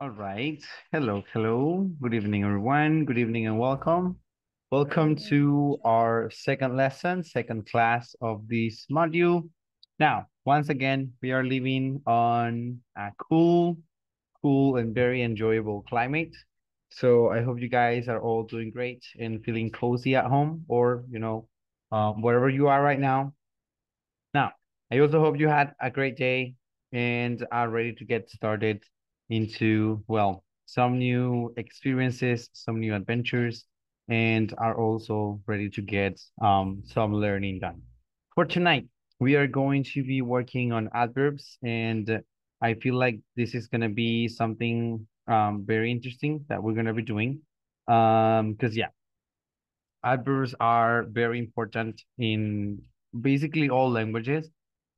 All right. Hello, hello. Good evening, everyone. Good evening and welcome. Welcome to our second lesson, second class of this module. Now, once again, we are living on a cool, cool and very enjoyable climate. So I hope you guys are all doing great and feeling cozy at home or, you know, um, wherever you are right now. Now, I also hope you had a great day and are ready to get started into, well, some new experiences, some new adventures, and are also ready to get um, some learning done. For tonight, we are going to be working on adverbs, and I feel like this is going to be something um, very interesting that we're going to be doing. Because, um, yeah, adverbs are very important in basically all languages,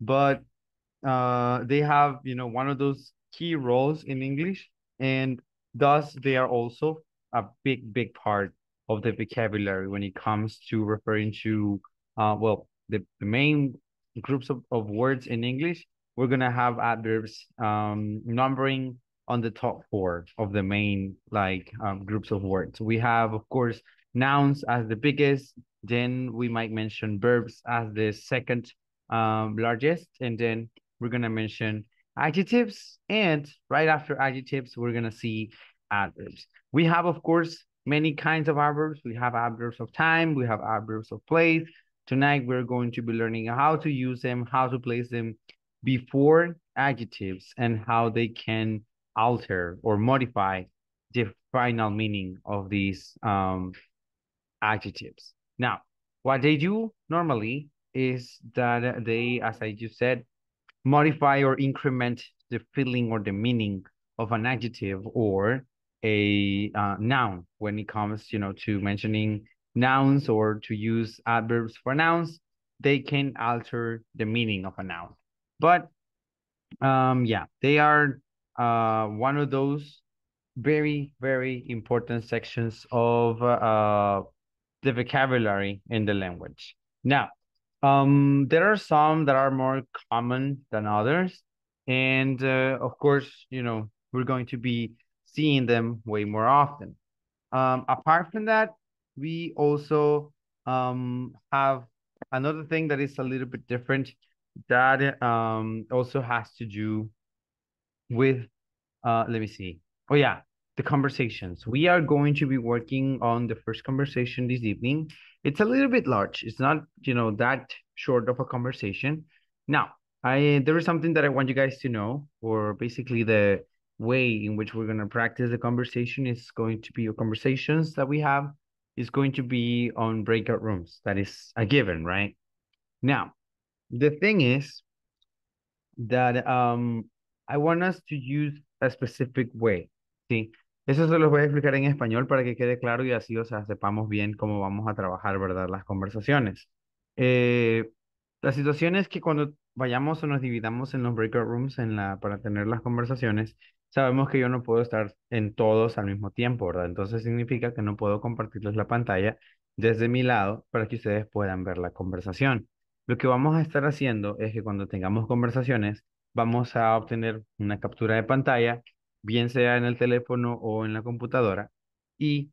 but uh, they have, you know, one of those key roles in English, and thus they are also a big, big part of the vocabulary when it comes to referring to, uh, well, the, the main groups of, of words in English. We're going to have adverbs um, numbering on the top four of the main like um, groups of words. We have, of course, nouns as the biggest. Then we might mention verbs as the second um, largest. And then we're going to mention adjectives. And right after adjectives, we're going to see adverbs. We have, of course, many kinds of adverbs. We have adverbs of time. We have adverbs of place. Tonight, we're going to be learning how to use them, how to place them before adjectives, and how they can alter or modify the final meaning of these um, adjectives. Now, what they do normally is that they, as I just said, modify or increment the feeling or the meaning of an adjective or a uh, noun when it comes you know to mentioning nouns or to use adverbs for nouns they can alter the meaning of a noun but um yeah they are uh one of those very very important sections of uh the vocabulary in the language now um, there are some that are more common than others, and uh, of course, you know we're going to be seeing them way more often. Um, apart from that, we also um, have another thing that is a little bit different that um, also has to do with, uh, let me see. Oh, yeah the conversations. We are going to be working on the first conversation this evening. It's a little bit large. It's not, you know, that short of a conversation. Now, I there is something that I want you guys to know, or basically the way in which we're going to practice the conversation is going to be your conversations that we have is going to be on breakout rooms. That is a given, right? Now, the thing is that um I want us to use a specific way. See, Eso se los voy a explicar en español para que quede claro y así, o sea, sepamos bien cómo vamos a trabajar, ¿verdad? Las conversaciones. Eh, la situación es que cuando vayamos o nos dividamos en los breakout rooms en la, para tener las conversaciones, sabemos que yo no puedo estar en todos al mismo tiempo, ¿verdad? Entonces significa que no puedo compartirles la pantalla desde mi lado para que ustedes puedan ver la conversación. Lo que vamos a estar haciendo es que cuando tengamos conversaciones, vamos a obtener una captura de pantalla bien sea en el teléfono o en la computadora, y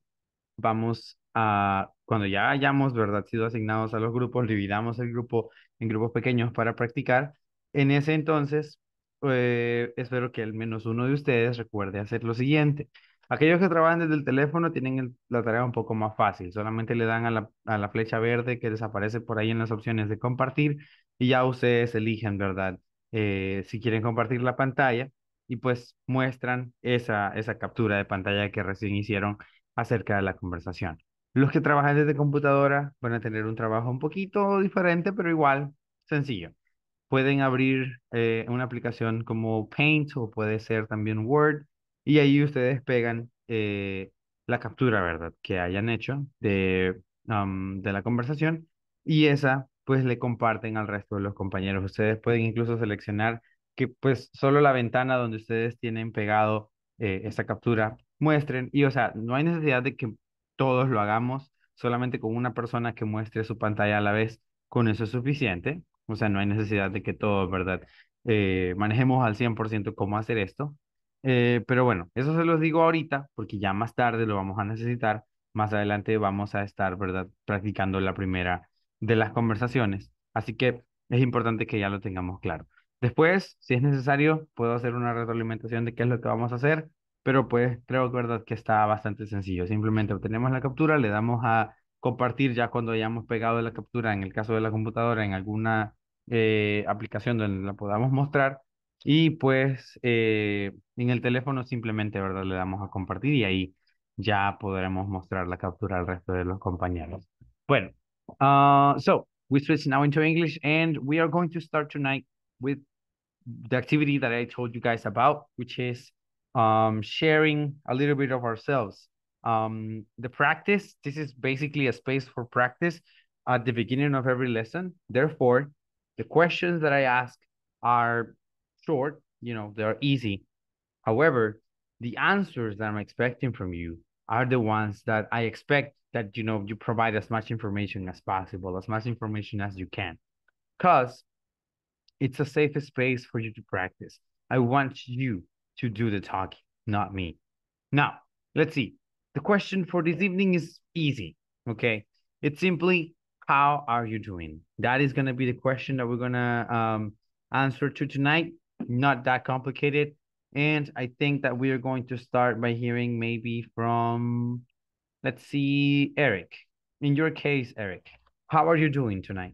vamos a, cuando ya hayamos, ¿verdad?, sido asignados a los grupos, dividamos el grupo en grupos pequeños para practicar. En ese entonces, eh, espero que al menos uno de ustedes recuerde hacer lo siguiente. Aquellos que trabajan desde el teléfono tienen la tarea un poco más fácil, solamente le dan a la, flecha verde que desaparece por ahí en las opciones de compartir y ya ustedes eligen, ¿verdad? Eh, si quieren compartir la pantalla y pues muestran esa, esa captura de pantalla que recién hicieron acerca de la conversación. Los que trabajan desde computadora van a tener un trabajo un poquito diferente, pero igual sencillo. Pueden abrir eh, una aplicación como Paint o puede ser también Word y ahí ustedes pegan eh, la captura, ¿verdad? Que hayan hecho de, um, de la conversación y esa pues le comparten al resto de los compañeros. Ustedes pueden incluso seleccionar que pues solo la ventana donde ustedes tienen pegado eh, esta captura muestren. Y o sea, no hay necesidad de que todos lo hagamos, solamente con una persona que muestre su pantalla a la vez, con eso es suficiente. O sea, no hay necesidad de que todos, ¿verdad? Eh, manejemos al 100% cómo hacer esto. Eh, pero bueno, eso se los digo ahorita porque ya más tarde lo vamos a necesitar. Más adelante vamos a estar, ¿verdad? Practicando la primera de las conversaciones. Así que es importante que ya lo tengamos claro. Después, si es necesario, puedo hacer una retroalimentación de qué es lo que vamos a hacer, pero pues creo verdad que está bastante sencillo. Simplemente obtenemos la captura, le damos a compartir ya cuando hayamos pegado la captura, en el caso de la computadora, en alguna eh, aplicación donde la podamos mostrar. Y pues eh, en el teléfono simplemente, ¿verdad? Le damos a compartir y ahí ya podremos mostrar la captura al resto de los compañeros. Bueno, ah, so we switch now into English and we are going to start tonight with the activity that I told you guys about, which is um, sharing a little bit of ourselves. Um, the practice, this is basically a space for practice at the beginning of every lesson. Therefore, the questions that I ask are short, you know, they are easy. However, the answers that I'm expecting from you are the ones that I expect that, you know, you provide as much information as possible, as much information as you can. Because it's a safe space for you to practice. I want you to do the talking, not me. Now, let's see. The question for this evening is easy, okay? It's simply, how are you doing? That is going to be the question that we're going to um, answer to tonight. Not that complicated. And I think that we are going to start by hearing maybe from, let's see, Eric. In your case, Eric, how are you doing tonight?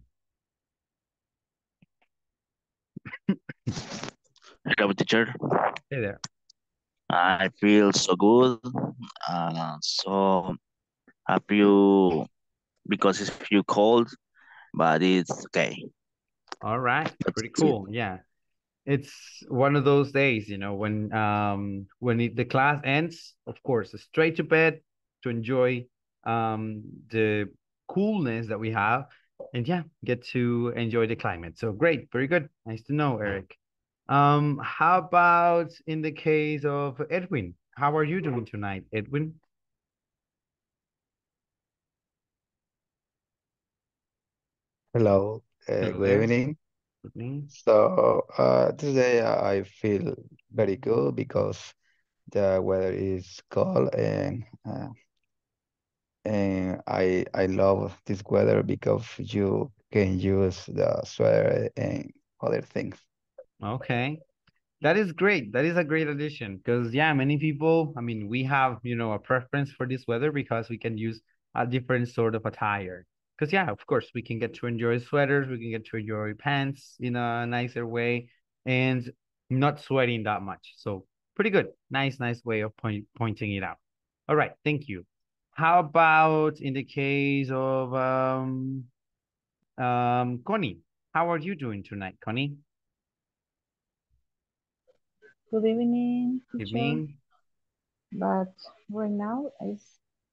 Hello, teacher. Hey there. I feel so good. Uh, so I feel because it's few cold, but it's okay. All right, That's pretty cool. It. Yeah, it's one of those days, you know, when um when it, the class ends, of course, straight to bed to enjoy um the coolness that we have and yeah, get to enjoy the climate. So great, very good. Nice to know, Eric. Um, how about in the case of Edwin? How are you doing tonight, Edwin? Hello, uh, Hello good evening. Good evening. So uh, today I feel very good because the weather is cold and uh, and I I love this weather because you can use the sweater and other things. Okay. That is great. That is a great addition because yeah, many people, I mean, we have, you know, a preference for this weather because we can use a different sort of attire. Because yeah, of course, we can get to enjoy sweaters, we can get to enjoy pants in a nicer way and not sweating that much. So pretty good. Nice, nice way of point, pointing it out. All right, thank you. How about in the case of um, um, Connie? How are you doing tonight, Connie? Good evening. Good evening. But right now is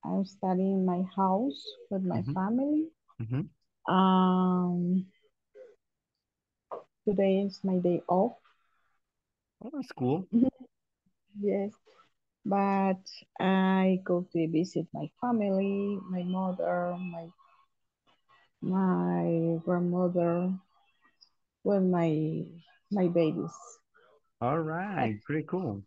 I'm studying my house with my mm -hmm. family. Mm -hmm. Um, today is my day off. Oh, that's cool. yes. But I go to visit my family, my mother, my my grandmother, with my my babies. All right, pretty cool.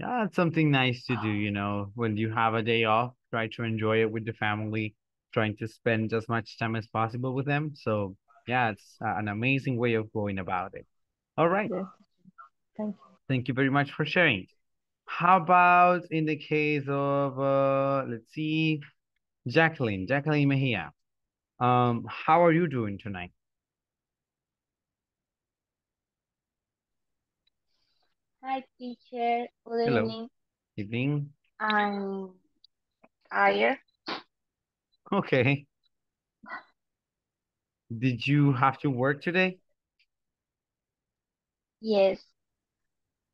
Yeah, it's something nice to do, you know, when you have a day off, try to enjoy it with the family, trying to spend as much time as possible with them. So, yeah, it's an amazing way of going about it. All right. Yes. Thank you. Thank you very much for sharing. How about in the case of, uh, let's see, Jacqueline, Jacqueline Mejia. Um, how are you doing tonight? Hi, teacher. Good Hello. evening. Evening. I'm tired. Okay. Did you have to work today? Yes.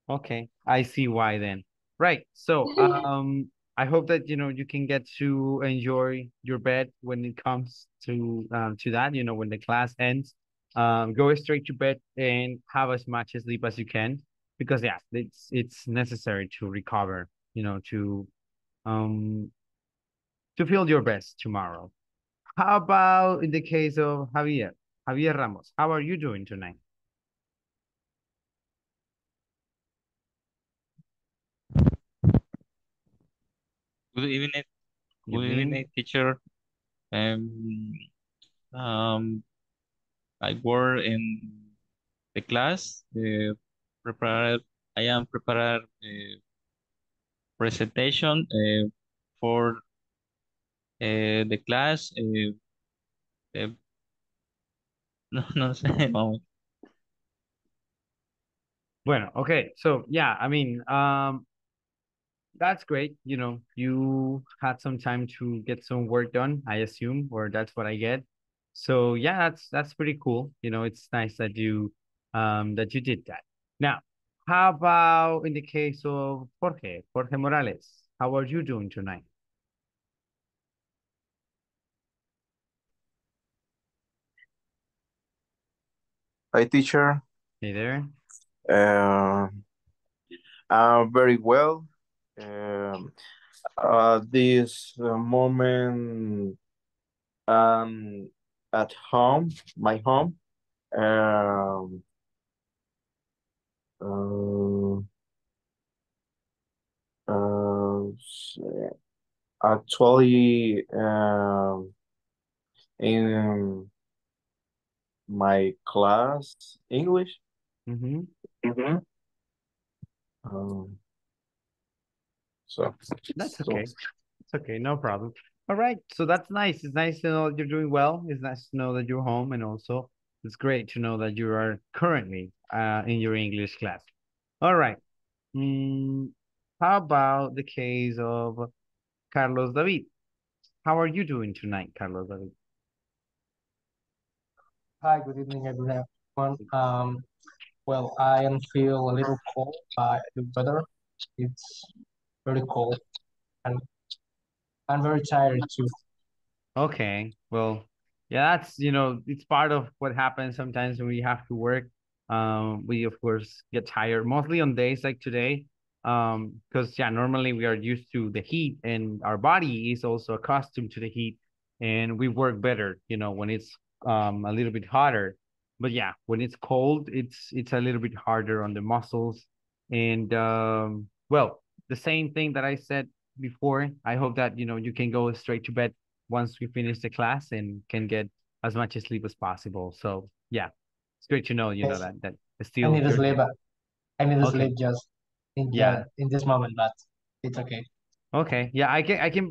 Okay, I see why then. Right. So um, I hope that you know you can get to enjoy your bed when it comes to um to that. You know, when the class ends, um, go straight to bed and have as much sleep as you can because yeah, it's it's necessary to recover. You know, to um to feel your best tomorrow. How about in the case of Javier? Javier Ramos, how are you doing tonight? Good evening. Good Good evening, evening. teacher. Um, um, I work in the class. Uh, prepare. I am prepared uh, presentation uh, for uh, the class. Uh, uh, no, no sé. Bueno, okay. So yeah, I mean, um, that's great. You know, you had some time to get some work done, I assume, or that's what I get. So yeah, that's that's pretty cool. You know, it's nice that you um that you did that. Now, how about in the case of Jorge, Jorge Morales? How are you doing tonight? Hi, teacher. Hey there. Uh, uh, very well um, at this moment um, at home, my home. Um, uh, uh, actually, um, in my class, English. Mm -hmm. Mm -hmm. Um, so that's okay. So. It's okay, no problem. All right, so that's nice. It's nice to know that you're doing well. It's nice to know that you're home, and also it's great to know that you are currently uh, in your English class. All right. Mm, how about the case of Carlos David? How are you doing tonight, Carlos David? Hi, good evening, everyone. Um, well, I am feel a little cold by the weather. It's very cold and I'm very tired too. Okay. Well, yeah, that's you know, it's part of what happens sometimes when we have to work. Um, we of course get tired, mostly on days like today. Um, because yeah, normally we are used to the heat and our body is also accustomed to the heat and we work better, you know, when it's um a little bit hotter. But yeah, when it's cold, it's it's a little bit harder on the muscles. And um, well, the same thing that I said before. I hope that you know you can go straight to bed once we finish the class and can get as much sleep as possible. So yeah, it's great to know you yes. know that that still. I need to sleep. Uh, I need to okay. sleep just in yeah the, in this moment, but it's okay. Okay. Yeah, I can I can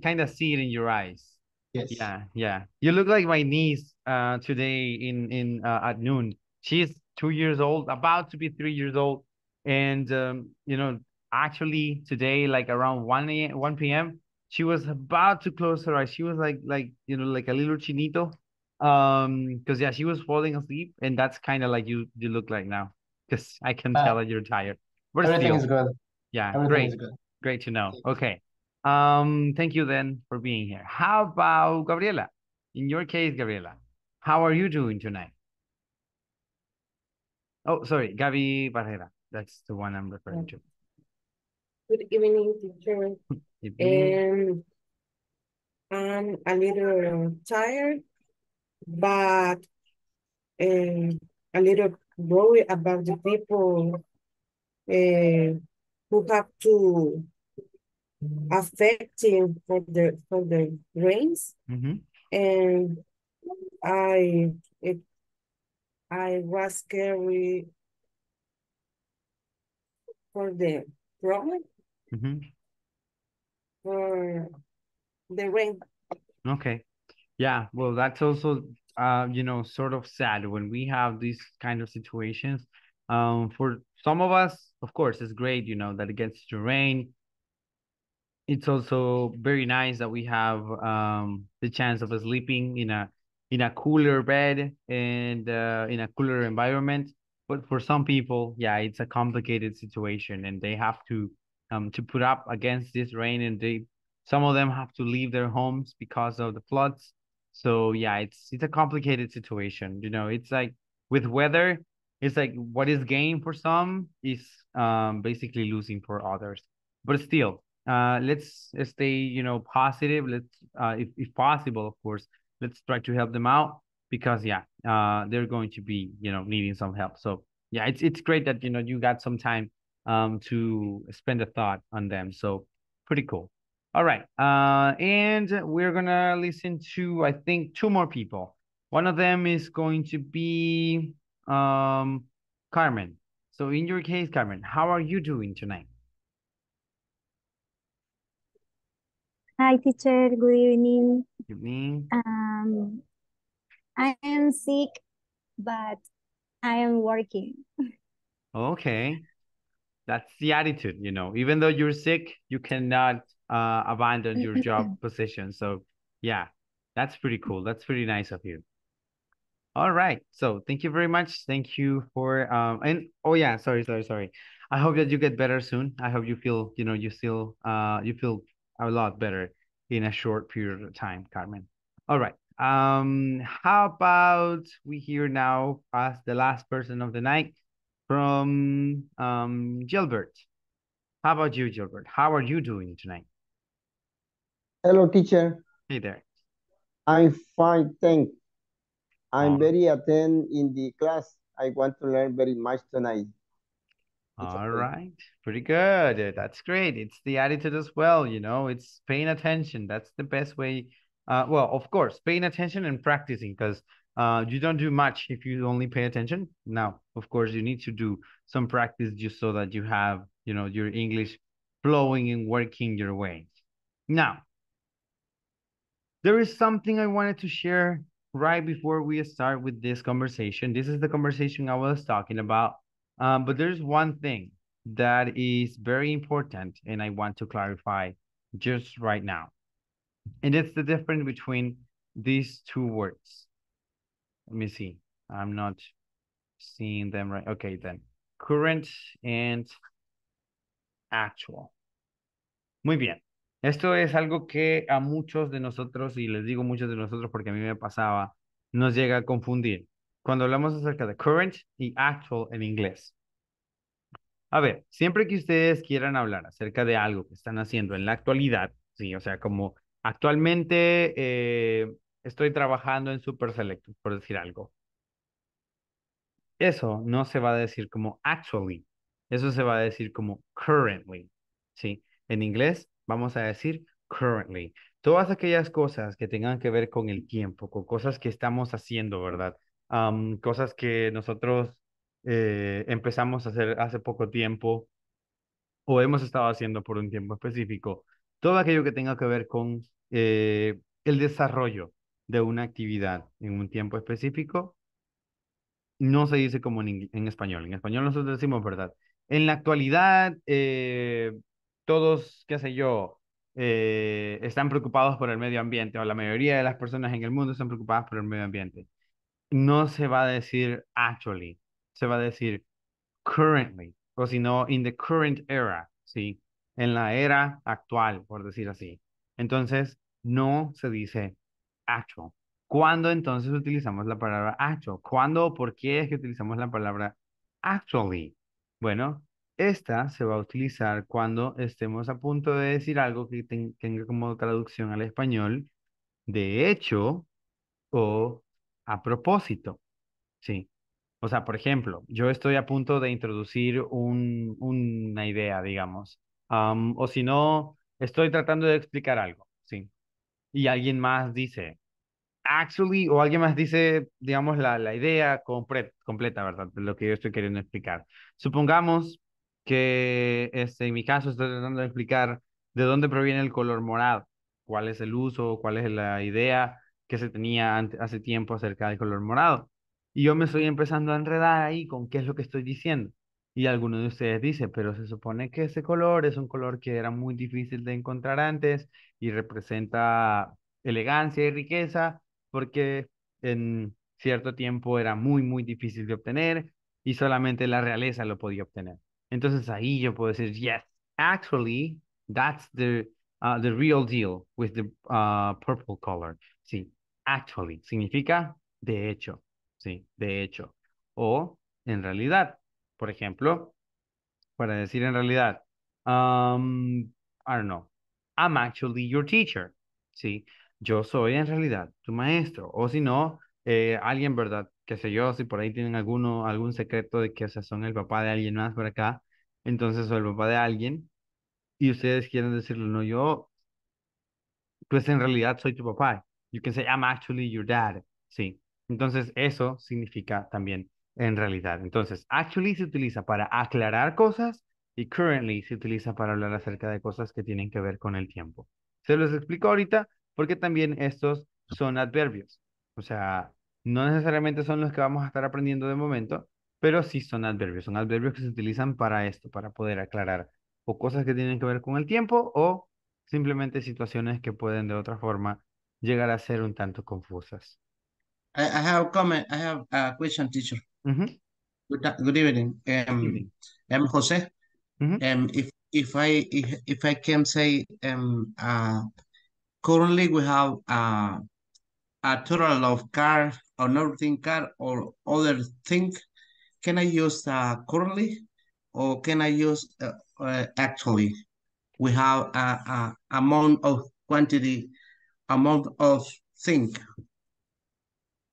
kind of see it in your eyes. Yes. Yeah, yeah. You look like my niece uh today in in uh, at noon. She's 2 years old, about to be 3 years old and um, you know actually today, like around 1 a, 1 p.m., she was about to close her eyes. She was like, like, you know, like a little chinito. Um, because yeah, she was falling asleep, and that's kind of like you you look like now. Because I can uh, tell that you're tired. But everything still, is good. Yeah, everything great. Is good. Great to know. Okay. Um, thank you then for being here. How about Gabriela? In your case, Gabriela, how are you doing tonight? Oh, sorry, Gabi Barrera. That's the one I'm referring yeah. to. Good evening, teacher. Good evening. Um, I'm a little tired, but um, a little worried about the people uh, who have to affecting for the for the grains. Mm -hmm. And I it, I was scary for the problem -hmm. the rain. Okay. Yeah. Well, that's also, uh, you know, sort of sad when we have these kind of situations. Um, for some of us, of course, it's great, you know, that it gets to rain. It's also very nice that we have um the chance of sleeping in a in a cooler bed and uh, in a cooler environment. But for some people, yeah, it's a complicated situation, and they have to um, to put up against this rain and they some of them have to leave their homes because of the floods so yeah it's it's a complicated situation you know it's like with weather it's like what is gain for some is um, basically losing for others but still uh, let's stay you know positive let's uh, if, if possible of course let's try to help them out because yeah uh, they're going to be you know needing some help so yeah it's it's great that you know you got some time um, to spend a thought on them. So pretty cool. All right. Uh, and we're going to listen to, I think, two more people. One of them is going to be um, Carmen. So in your case, Carmen, how are you doing tonight? Hi, teacher. Good evening. Good evening. Um, I am sick, but I am working. Okay that's the attitude you know even though you're sick you cannot uh, abandon your job position so yeah that's pretty cool that's pretty nice of you all right so thank you very much thank you for um and oh yeah sorry sorry sorry i hope that you get better soon i hope you feel you know you still uh you feel a lot better in a short period of time carmen all right um how about we hear now as the last person of the night from um, Gilbert. How about you, Gilbert? How are you doing tonight? Hello, teacher. Hey there. I'm fine, thank. I'm very attend in the class. I want to learn very much tonight. It's pretty good. That's great. It's the attitude as well, you know, it's paying attention. That's the best way. Uh, well, of course, paying attention and practicing because uh, you don't do much if you only pay attention. Now, of course, you need to do some practice just so that you have, you know, your English flowing and working your way. Now, there is something I wanted to share right before we start with this conversation. This is the conversation I was talking about. Um, but there's one thing that is very important and I want to clarify just right now. And it's the difference between these two words Let me see. I'm not seeing them right. Okay, then. Current and actual. Muy bien. Esto es algo que a muchos de nosotros, y les digo muchos de nosotros porque a mí me pasaba, nos llega a confundir. Cuando hablamos acerca de current y actual en inglés. A ver, siempre que ustedes quieran hablar acerca de algo que están haciendo en la actualidad, sí, o sea, como actualmente eh, estoy trabajando en Super Select, por decir algo. Eso no se va a decir como actually, eso se va a decir como currently, ¿sí? En inglés vamos a decir currently. Todas aquellas cosas que tengan que ver con el tiempo, con cosas que estamos haciendo, ¿verdad? cosas que nosotros eh, empezamos a hacer hace poco tiempo o hemos estado haciendo por un tiempo específico. Todo aquello que tenga que ver con eh, el desarrollo, de una actividad en un tiempo específico, no se dice como en, español. En español nosotros decimos, ¿verdad? En la actualidad, eh, todos, qué sé yo, eh, están preocupados por el medio ambiente, o la mayoría de las personas en el mundo están preocupadas por el medio ambiente. No se va a decir actually, se va a decir currently, o sino in the current era, ¿sí? En la era actual, por decir así. Entonces, no se dice actual? ¿Cuándo entonces utilizamos la palabra actual? ¿Cuándo o por qué es que utilizamos la palabra actually? Bueno, esta se va a utilizar cuando estemos a punto de decir algo que tenga como traducción al español de hecho o a propósito. Sí. O sea, por ejemplo, yo estoy a punto de introducir un, una idea, digamos. o si no, estoy tratando de explicar algo. Sí y alguien más dice, actually, o alguien más dice, digamos, la, la idea completa, ¿verdad? lo que yo estoy queriendo explicar. Supongamos que este, en mi caso estoy tratando de explicar de dónde proviene el color morado, cuál es el uso, cuál es la idea que se tenía hace tiempo acerca del color morado. Y yo me estoy empezando a enredar ahí con qué es lo que estoy diciendo. Y algunos de ustedes dice, pero se supone que ese color es un color que era muy difícil de encontrar antes y representa elegancia y riqueza porque en cierto tiempo era muy, muy difícil de obtener y solamente la realeza lo podía obtener. Entonces ahí yo puedo decir, yes, actually, that's the, uh, the real deal with the uh, purple color. Sí, actually significa de hecho, sí, de hecho. O en realidad, por ejemplo, para decir en realidad, um, I don't know, I'm actually your teacher, ¿sí? Yo soy en realidad tu maestro, o si no, eh, alguien, ¿verdad? Qué sé yo, si por ahí tienen alguno, algún secreto de que son el papá de alguien más por acá, entonces soy el papá de alguien, y ustedes quieren decirlo, no, yo, pues en realidad soy tu papá. You can say, I'm actually your dad, sí. Entonces, eso significa también en realidad. Entonces, actually se utiliza para aclarar cosas y currently se utiliza para hablar acerca de cosas que tienen que ver con el tiempo. Se los explico ahorita porque también estos son adverbios. O sea, no necesariamente son los que vamos a estar aprendiendo de momento, pero sí son adverbios. Son adverbios que se utilizan para esto, para poder aclarar o cosas que tienen que ver con el tiempo o simplemente situaciones que pueden de otra forma llegar a ser un tanto confusas. I, have a comment. I have a question, teacher. Mm-hmm. Good, good evening. Um, good evening. I'm um, Jose. Mm-hmm. Um, if if I if, if I can say um uh, currently we have uh, a total of car or nothing car or other thing. Can I use uh, currently or can I use uh, uh, actually? We have a, a amount of quantity, amount of thing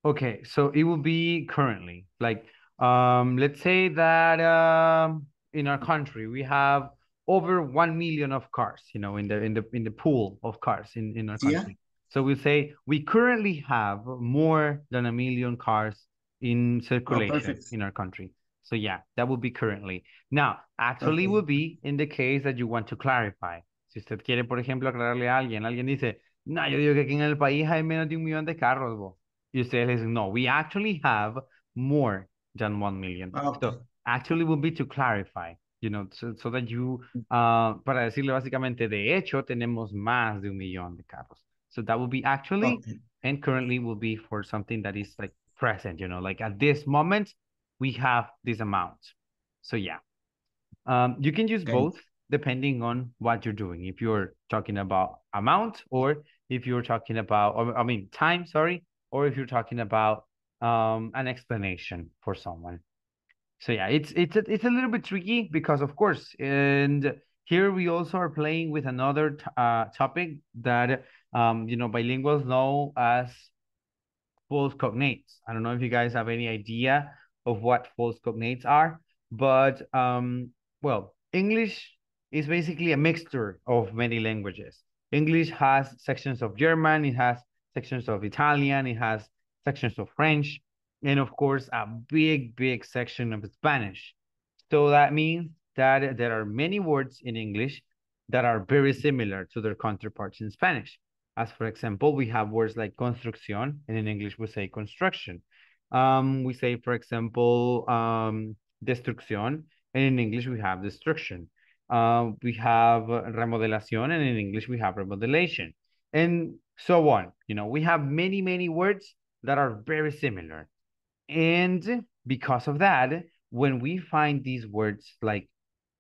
Okay, so it will be currently like um let's say that um in our country we have over 1 million of cars, you know, in the in the in the pool of cars in in our country. Yeah. So we say we currently have more than a million cars in oh, circulation oh, in our country. So yeah, that would be currently. Now, actually okay. would be in the case that you want to clarify. Si usted quiere, por ejemplo, aclararle a alguien, alguien dice, no, yo digo que aquí en el país hay menos de un millón de carros, bo say, is no, we actually have more than 1 million. Ah, okay. So actually would be to clarify, you know, so, so that you, mm. uh, para decirle básicamente, de hecho, tenemos más de un millón de carros. So that would be actually, okay. and currently will be for something that is like present, you know, like at this moment, we have this amount. So yeah, um, you can use okay. both depending on what you're doing. If you're talking about amount or if you're talking about, I mean, time, sorry, or if you're talking about um, an explanation for someone. So yeah, it's it's a, it's a little bit tricky because of course, and here we also are playing with another uh, topic that um, you know bilinguals know as false cognates. I don't know if you guys have any idea of what false cognates are, but um, well, English is basically a mixture of many languages. English has sections of German, it has sections of Italian, it has sections of French, and of course, a big, big section of Spanish. So that means that there are many words in English that are very similar to their counterparts in Spanish. As for example, we have words like construcción, and in English we say construction. Um, we say, for example, um, destrucción, and in English we have destruction. Uh, we have remodelación, and in English we have remodelation. And so on. You know, we have many, many words that are very similar. And because of that, when we find these words like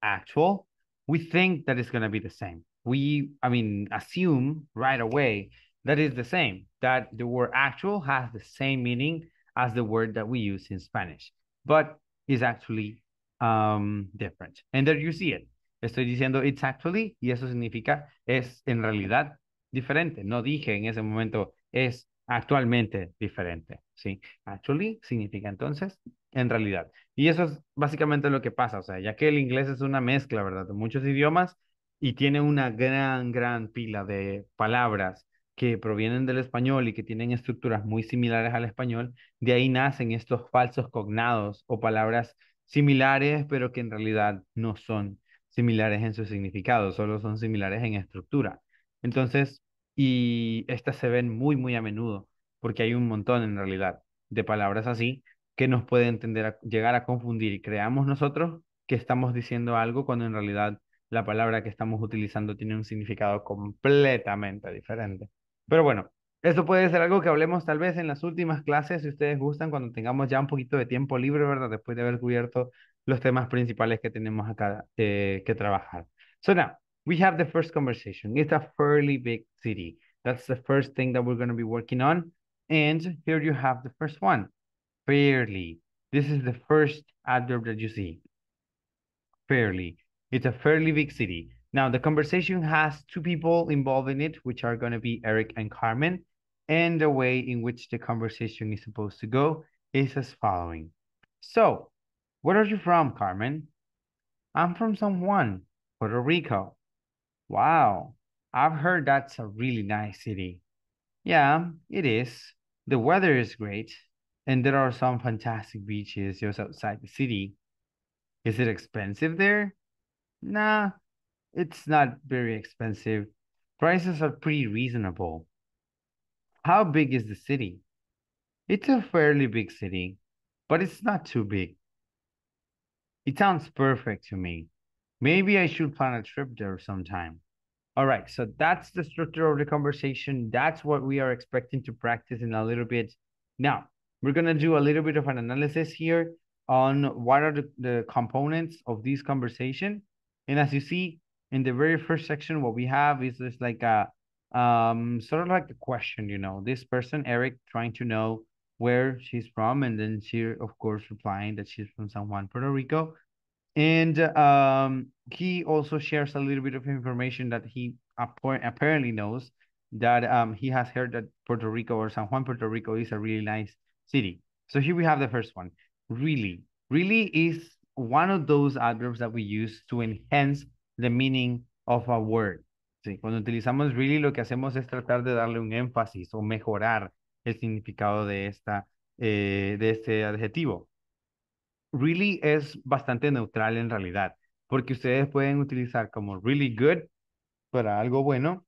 actual, we think that it's going to be the same. We, I mean, assume right away that is the same, that the word actual has the same meaning as the word that we use in Spanish, but is actually um, different. And there you see it. Estoy diciendo it's actually, y eso significa es en realidad diferente. No dije en ese momento es actualmente diferente, ¿sí? Actually significa entonces en realidad. Y eso es básicamente lo que pasa, o sea, ya que el inglés es una mezcla, ¿verdad? De muchos idiomas y tiene una gran, gran pila de palabras que provienen del español y que tienen estructuras muy similares al español, de ahí nacen estos falsos cognados o palabras similares, pero que en realidad no son similares en su significado, solo son similares en estructura. Entonces, y estas se ven muy, muy a menudo, porque hay un montón en realidad de palabras así que nos pueden entender llegar a confundir y creamos nosotros que estamos diciendo algo cuando en realidad la palabra que estamos utilizando tiene un significado completamente diferente. Pero bueno, eso puede ser algo que hablemos tal vez en las últimas clases, si ustedes gustan, cuando tengamos ya un poquito de tiempo libre, ¿verdad? Después de haber cubierto los temas principales que tenemos acá eh, que trabajar. suena we have the first conversation. It's a fairly big city. That's the first thing that we're going to be working on. And here you have the first one, fairly. This is the first adverb that you see, fairly. It's a fairly big city. Now, the conversation has two people involved in it, which are going to be Eric and Carmen. And the way in which the conversation is supposed to go is as following. So, where are you from, Carmen? I'm from San Juan, Puerto Rico. Wow, I've heard that's a really nice city. Yeah, it is. The weather is great, and there are some fantastic beaches just outside the city. Is it expensive there? Nah, it's not very expensive. Prices are pretty reasonable. How big is the city? It's a fairly big city, but it's not too big. It sounds perfect to me. Maybe I should plan a trip there sometime. All right, so that's the structure of the conversation. That's what we are expecting to practice in a little bit. Now, we're going to do a little bit of an analysis here on what are the, the components of this conversation. And as you see in the very first section, what we have is this like a um, sort of like a question, you know, this person, Eric, trying to know where she's from. And then she, of course, replying that she's from San Juan, Puerto Rico. And um, he also shares a little bit of information that he apparently knows that um, he has heard that Puerto Rico or San Juan, Puerto Rico is a really nice city. So here we have the first one. Really. Really is one of those adverbs that we use to enhance the meaning of a word. Sí, cuando utilizamos really lo que hacemos es tratar de darle un énfasis o mejorar el significado de, esta, eh, de este adjetivo. really es bastante neutral en realidad, porque ustedes pueden utilizar como really good para algo bueno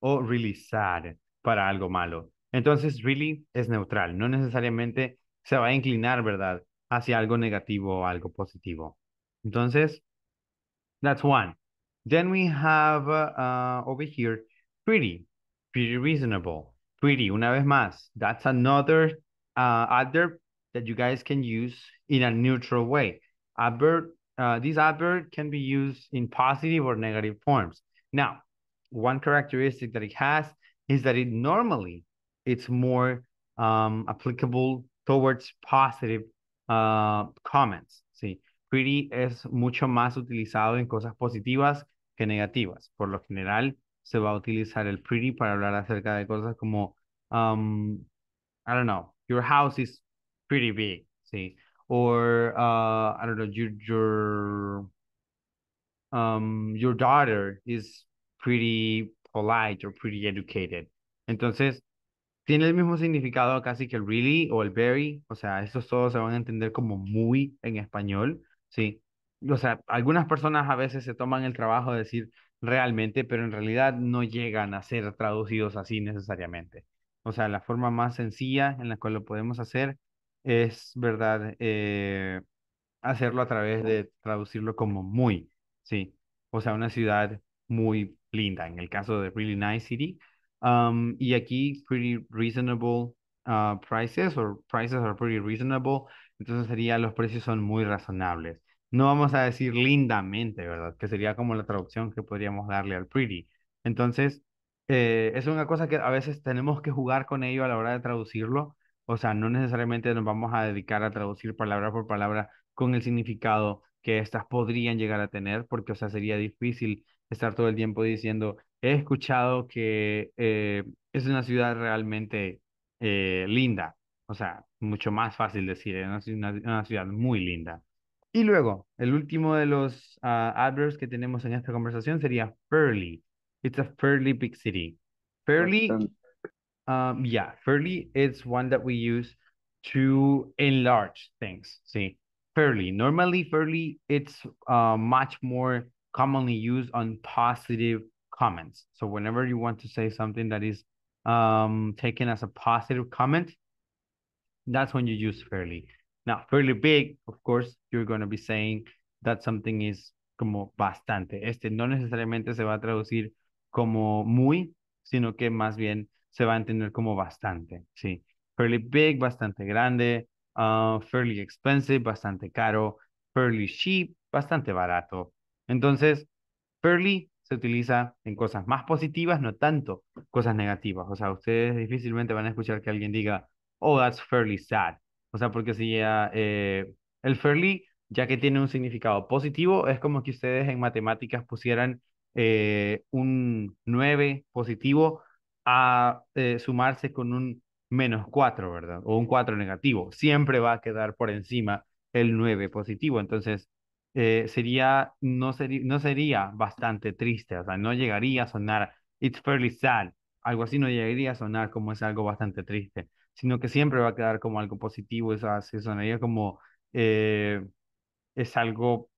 o really sad para algo malo. Entonces, really es neutral, no necesariamente se va a inclinar, ¿verdad?, hacia algo negativo o algo positivo. Entonces, that's one. Then we have uh, over here, pretty, pretty reasonable, pretty, una vez más. That's another uh, adverb that you guys can use in a neutral way. Adverb, uh, this adverb can be used in positive or negative forms. Now, one characteristic that it has is that it normally it's more um, applicable towards positive uh, comments. See, pretty es mucho más utilizado en cosas positivas que negativas. Por lo general, se va a utilizar el pretty para hablar acerca de cosas como, um, I don't know, your house is pretty big, sí. or uh, I don't know, your um, your daughter is pretty polite or pretty educated. Entonces, tiene el mismo significado casi que el really o el very, o sea, estos todos se van a entender como muy en español, sí. O sea, algunas personas a veces se toman el trabajo de decir realmente, pero en realidad no llegan a ser traducidos así necesariamente. O sea, la forma más sencilla en la cual lo podemos hacer es, ¿verdad? Eh, hacerlo a través de traducirlo como muy, ¿sí? O sea, una ciudad muy linda, en el caso de Really Nice City. Um, y aquí, pretty reasonable ah, prices, Or prices are pretty reasonable. Entonces sería, los precios son muy razonables. No vamos a decir lindamente, ¿verdad? Que sería como la traducción que podríamos darle al pretty. Entonces, eh, es una cosa que a veces tenemos que jugar con ello a la hora de traducirlo o sea, no necesariamente nos vamos a dedicar a traducir palabra por palabra con el significado que estas podrían llegar a tener, porque, o sea, sería difícil estar todo el tiempo diciendo, he escuchado que eh, es una ciudad realmente eh, linda. O sea, mucho más fácil decir, es una, ciudad muy linda. Y luego, el último de los ah, adverbs que tenemos en esta conversación sería fairly. It's a fairly big city. Fairly Um, yeah, fairly is one that we use to enlarge things. See, fairly. Normally, fairly, it's uh, much more commonly used on positive comments. So whenever you want to say something that is um, taken as a positive comment, that's when you use fairly. Now, fairly big, of course, you're going to be saying that something is como bastante. Este no necesariamente se va a traducir como muy, sino que más bien se va a entender como bastante, sí. Fairly big, bastante grande. Ah, fairly expensive, bastante caro. Fairly cheap, bastante barato. Entonces, fairly se utiliza en cosas más positivas, no tanto cosas negativas. O sea, ustedes difícilmente van a escuchar que alguien diga, oh, that's fairly sad. O sea, porque si eh, el fairly, ya que tiene un significado positivo, es como que ustedes en matemáticas pusieran eh, un 9 positivo a eh, sumarse con un menos 4, ¿verdad? O un 4 negativo. Siempre va a quedar por encima el 9 positivo. Entonces, eh, sería, no, no sería bastante triste, o sea, no llegaría a sonar It's fairly sad, algo así no llegaría a sonar como es algo bastante triste, sino que siempre va a quedar como algo positivo, eso sonaría como eh, es algo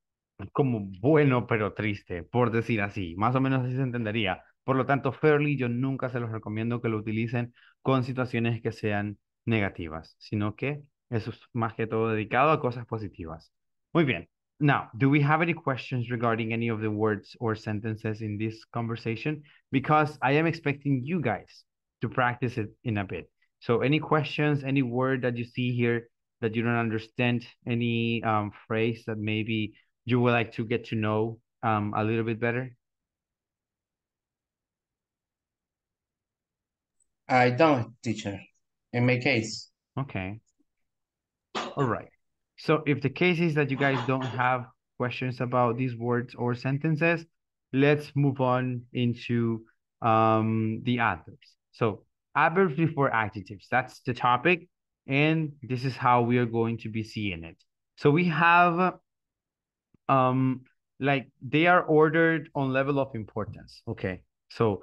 como bueno pero triste, por decir así, más o menos así se entendería. Por lo tanto, Fairly yo nunca se los recomiendo que lo utilicen con situaciones que sean negativas, sino que eso es más que todo dedicado a cosas positivas. Muy bien. Now, do we have any questions regarding any of the words or sentences in this conversation? Because I am expecting you guys to practice it in a bit. So any questions, any word that you see here that you don't understand, any um, phrase that maybe you would like to get to know um, a little bit better? I don't, teacher, in my case. Okay. All right. So if the case is that you guys don't have questions about these words or sentences, let's move on into um, the adverbs. So adverbs before adjectives, that's the topic. And this is how we are going to be seeing it. So we have, um, like they are ordered on level of importance. Okay. So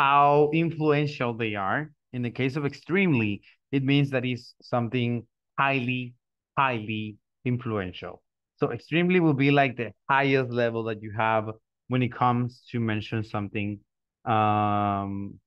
how influential they are. In the case of extremely, it means that it's something highly, highly influential. So extremely will be like the highest level that you have when it comes to mention something. Um,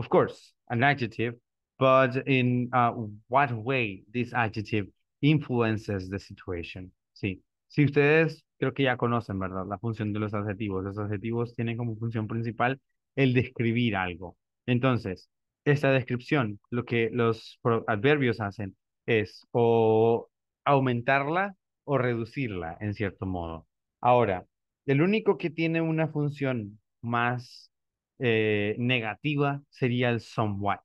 of course, an adjective, but in uh, what way this adjective influences the situation. Sí. Si ustedes creo que ya conocen, ¿verdad? La función de los adjetivos. Los adjetivos tienen como función principal el describir algo. Entonces, esta descripción, lo que los adverbios hacen es o aumentarla o reducirla, en cierto modo. Ahora, el único que tiene una función más eh, negativa sería el somewhat.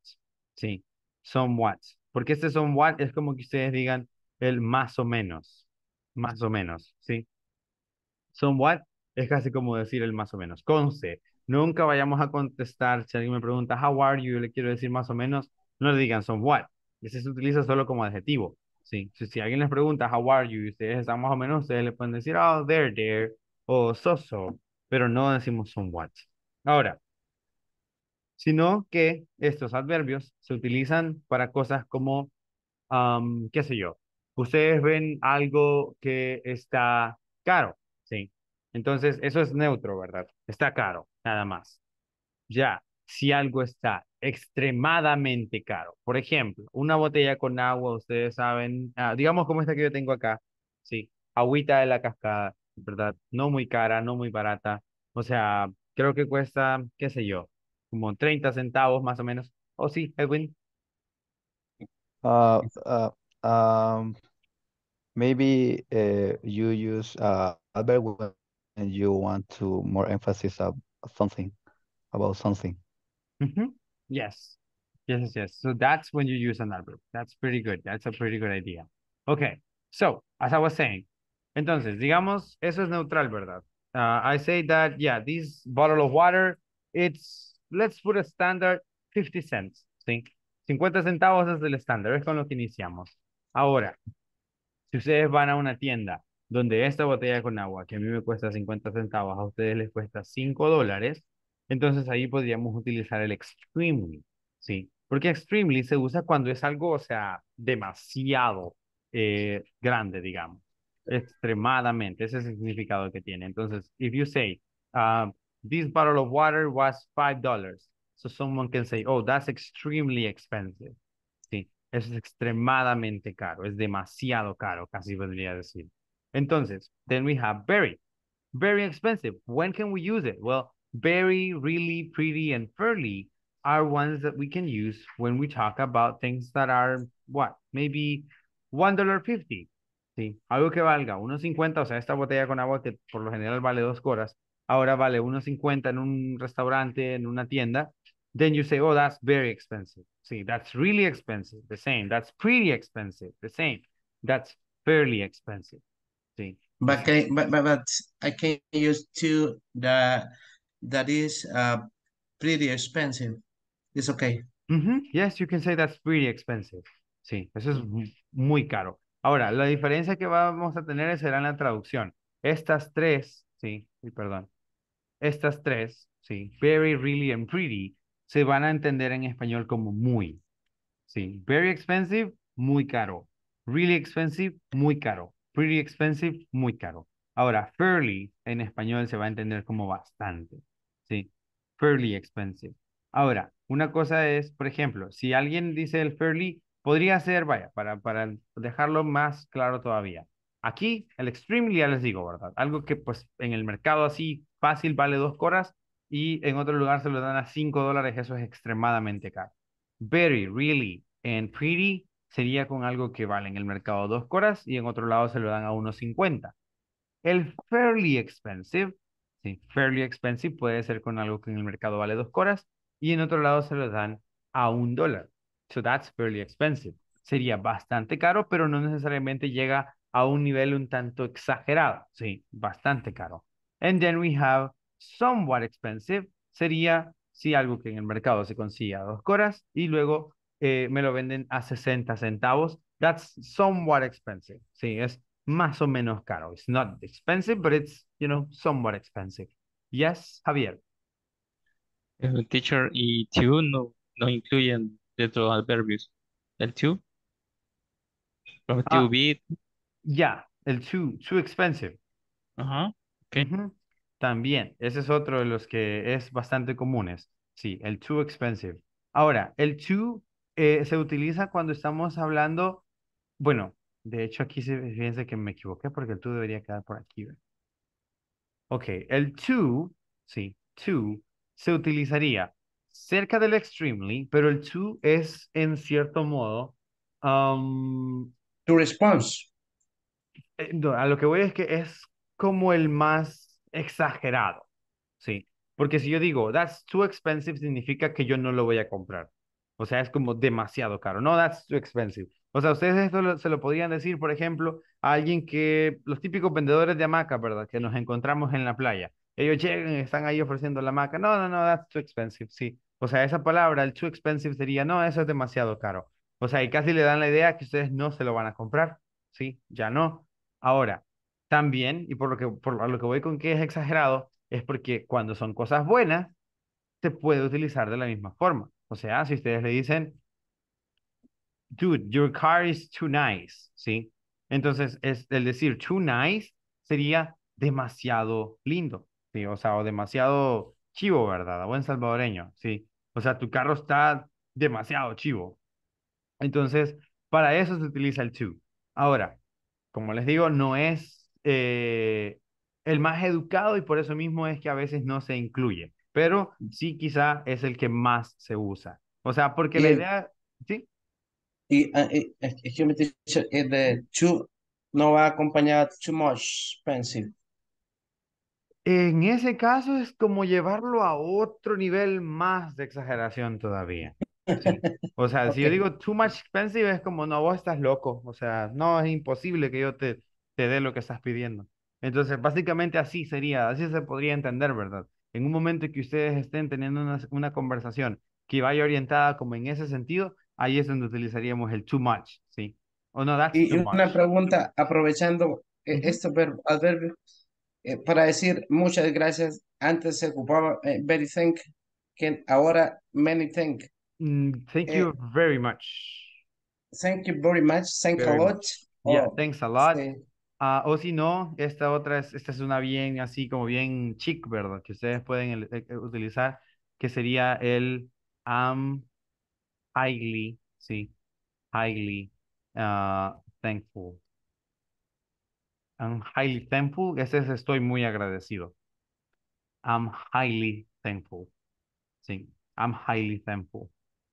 Sí, somewhat. Porque este somewhat es como que ustedes digan el más o menos. Más o menos, ¿sí? Somewhat es casi como decir el más o menos. Conce. Nunca vayamos a contestar si alguien me pregunta, how are you? le quiero decir más o menos, no le digan what. Ese se utiliza solo como adjetivo. Sí. Si, alguien les pregunta, how are you? Y ustedes están más o menos, ustedes le pueden decir, oh, there, there, o so, so. Pero no decimos what. Ahora, sino que estos adverbios se utilizan para cosas como, qué sé yo, ustedes ven algo que está caro, ¿sí? Entonces, eso es neutro, ¿verdad? Está caro nada más. Ya, si algo está extremadamente caro, por ejemplo, una botella con agua, ustedes saben, ah, digamos como esta que yo tengo acá, sí, agüita de la cascada, ¿verdad? No muy cara, no muy barata, o sea, creo que cuesta, qué sé yo, como 30 centavos más o menos. ¿O oh, sí, Edwin? Ah, ah, um, maybe eh, you use Albert and you want to more emphasis of something about something. Mm-hmm. Yes. Yes, yes. So that's when you use an adverb. That's pretty good. That's a pretty good idea. Okay. So, as I was saying, entonces, digamos, eso es neutral, ¿verdad? Uh, I say that, yeah, this bottle of water, it's, let's put a standard 50 cents, ¿sí? 50 centavos es el estándar, es con lo que iniciamos. Ahora, si ustedes van a una tienda donde esta botella con agua, que a mí me cuesta 50 centavos, a ustedes les cuesta 5 dólares, entonces ahí podríamos utilizar el extremely, ¿sí? Porque extremely se usa cuando es algo, o sea, demasiado eh, grande, digamos, extremadamente, ese es el significado que tiene. Entonces, if you say, uh, this bottle of water was $5, so someone can say, oh, that's extremely expensive, ¿sí? Eso es extremadamente caro, es demasiado caro, casi podría decir. Entonces, then we have very. Very expensive. When can we use it? Well, very, really, pretty, and fairly are ones that we can use when we talk about things that are, what, maybe $1.50. Sí, algo que valga 1.50, o sea, esta botella con agua por lo general vale dos coras, ahora vale 1.50 en un restaurante, en una tienda, then you say, oh, that's very expensive. See, that's really expensive, the same. That's pretty expensive, the same. That's fairly expensive. But I can use two that that is uh pretty expensive. It's okay. Yes, you can say that's pretty expensive. Sí, eso es muy caro. Ahora, la diferencia que vamos a tener será en la traducción. Estas tres, sí, perdón. Estas tres, sí, very, really, and pretty, se van a entender en español como muy. Sí, very expensive, muy caro. Really expensive, muy caro. Pretty expensive, muy caro. Ahora, fairly en español se va a entender como bastante. Sí, fairly expensive. Ahora, una cosa es, por ejemplo, si alguien dice el fairly, podría ser, vaya, para, para dejarlo más claro todavía. Aquí, el extremely ya les digo, ¿verdad? Algo que pues en el mercado así fácil vale dos coras y en otro lugar se lo dan a cinco dólares, eso es extremadamente caro. Very, really, and pretty sería con algo que vale en el mercado dos coras y en otro lado se lo dan a 1.50. El fairly expensive, sí, fairly expensive puede ser con algo que en el mercado vale dos coras y en otro lado se lo dan a un dólar. So that's fairly expensive. Sería bastante caro, pero no necesariamente llega a un nivel un tanto exagerado. Sí, bastante caro. And then we have somewhat expensive. Sería si algo que en el mercado se consigue a dos coras y luego eh, me lo venden a 60 centavos. That's somewhat expensive. Sí, es más o menos caro. It's not expensive, but it's, you know, somewhat expensive. Yes, Javier. El teacher y to no, no incluyen dentro de adverbios. ¿El to? From ah. Ya, el to, too expensive. Ajá, También, ese es otro de los que es bastante comunes. Sí, el too expensive. Ahora, el too eh, se utiliza cuando estamos hablando, bueno, de hecho aquí fíjense que me equivoqué porque el to debería quedar por aquí. okay Ok, el to, sí, tú se utilizaría cerca del extremely, pero el to es en cierto modo... Um, to response. Eh, a lo que voy es que es como el más exagerado, sí. Porque si yo digo, that's too expensive, significa que yo no lo voy a comprar. O sea, es como demasiado caro. No, that's too expensive. O sea, ustedes esto se lo podrían decir, por ejemplo, a alguien que, los típicos vendedores de hamaca ¿verdad? Que nos encontramos en la playa. Ellos llegan, están ahí ofreciendo la hamaca. No, no, no, that's too expensive, sí. O sea, esa palabra, el too expensive sería, no, eso es demasiado caro. O sea, y casi le dan la idea que ustedes no se lo van a comprar, ¿sí? Ya no. Ahora, también, y por lo que, por lo que voy con que es exagerado, es porque cuando son cosas buenas, se puede utilizar de la misma forma. O sea, si ustedes le dicen, dude, your car is too nice, ¿sí? Entonces, es el decir too nice sería demasiado lindo, ¿sí? O sea, o demasiado chivo, ¿verdad? O buen salvadoreño, ¿sí? O sea, tu carro está demasiado chivo. Entonces, para eso se utiliza el to. Ahora, como les digo, no es eh, el más educado y por eso mismo es que a veces no se incluye pero sí quizá es el que más se usa. O sea, porque la idea, ¿sí? Y ah, es que me the too, no va acompañar too much Expensive. En ese caso es como llevarlo a otro nivel más de exageración todavía. O sea, si yo digo too much expensive es como, no, vos estás loco. O sea, no, es imposible que yo te, te dé lo que estás pidiendo. Entonces, básicamente así sería, así se podría entender, ¿verdad? en un momento que ustedes estén teniendo una, una conversación que vaya orientada como en ese sentido, ahí es donde utilizaríamos el too much, ¿sí? O no, y una pregunta, aprovechando eh, este verbo, eh, para decir muchas gracias, antes se ocupaba eh, very thank, que ahora many thank. Mm, thank you very much. Thank you very much, thank a lot. Yeah, thanks a lot. Ah, o si no, esta otra es, esta es una bien así como bien chic, ¿verdad? Que ustedes pueden e, e, utilizar, que sería el am highly, sí, highly uh, thankful. I'm highly thankful, ese es estoy muy agradecido. I'm highly thankful. Sí, I'm highly thankful.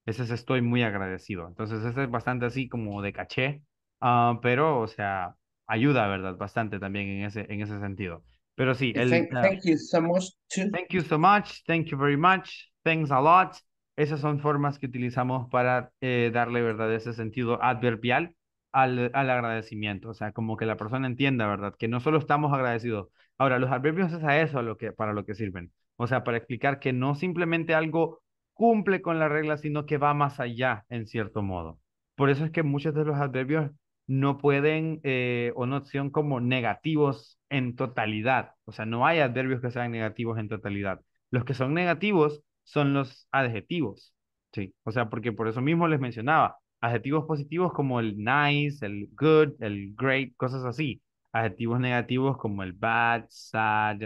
Ese es estoy muy agradecido. Entonces, ese es bastante así como de caché, ah, pero, o sea, ayuda, ¿verdad? Bastante también en ese, en ese sentido. Pero sí, el, eh, thank, you so much. Thank you so much, thank you very much, thanks a lot. Esas son formas que utilizamos para eh, darle, ¿verdad? Ese sentido adverbial al, al agradecimiento. O sea, como que la persona entienda, ¿verdad? Que no solo estamos agradecidos. Ahora, los adverbios es a eso lo que, para lo que sirven. O sea, para explicar que no simplemente algo cumple con la regla, sino que va más allá, en cierto modo. Por eso es que muchos de los adverbios no pueden, eh, o no son como negativos en totalidad. O sea, no hay adverbios que sean negativos en totalidad. Los que son negativos son los adjetivos. Sí, o sea, porque por eso mismo les mencionaba, adjetivos positivos como el nice, el good, el great, cosas así. Adjetivos negativos como el bad, sad,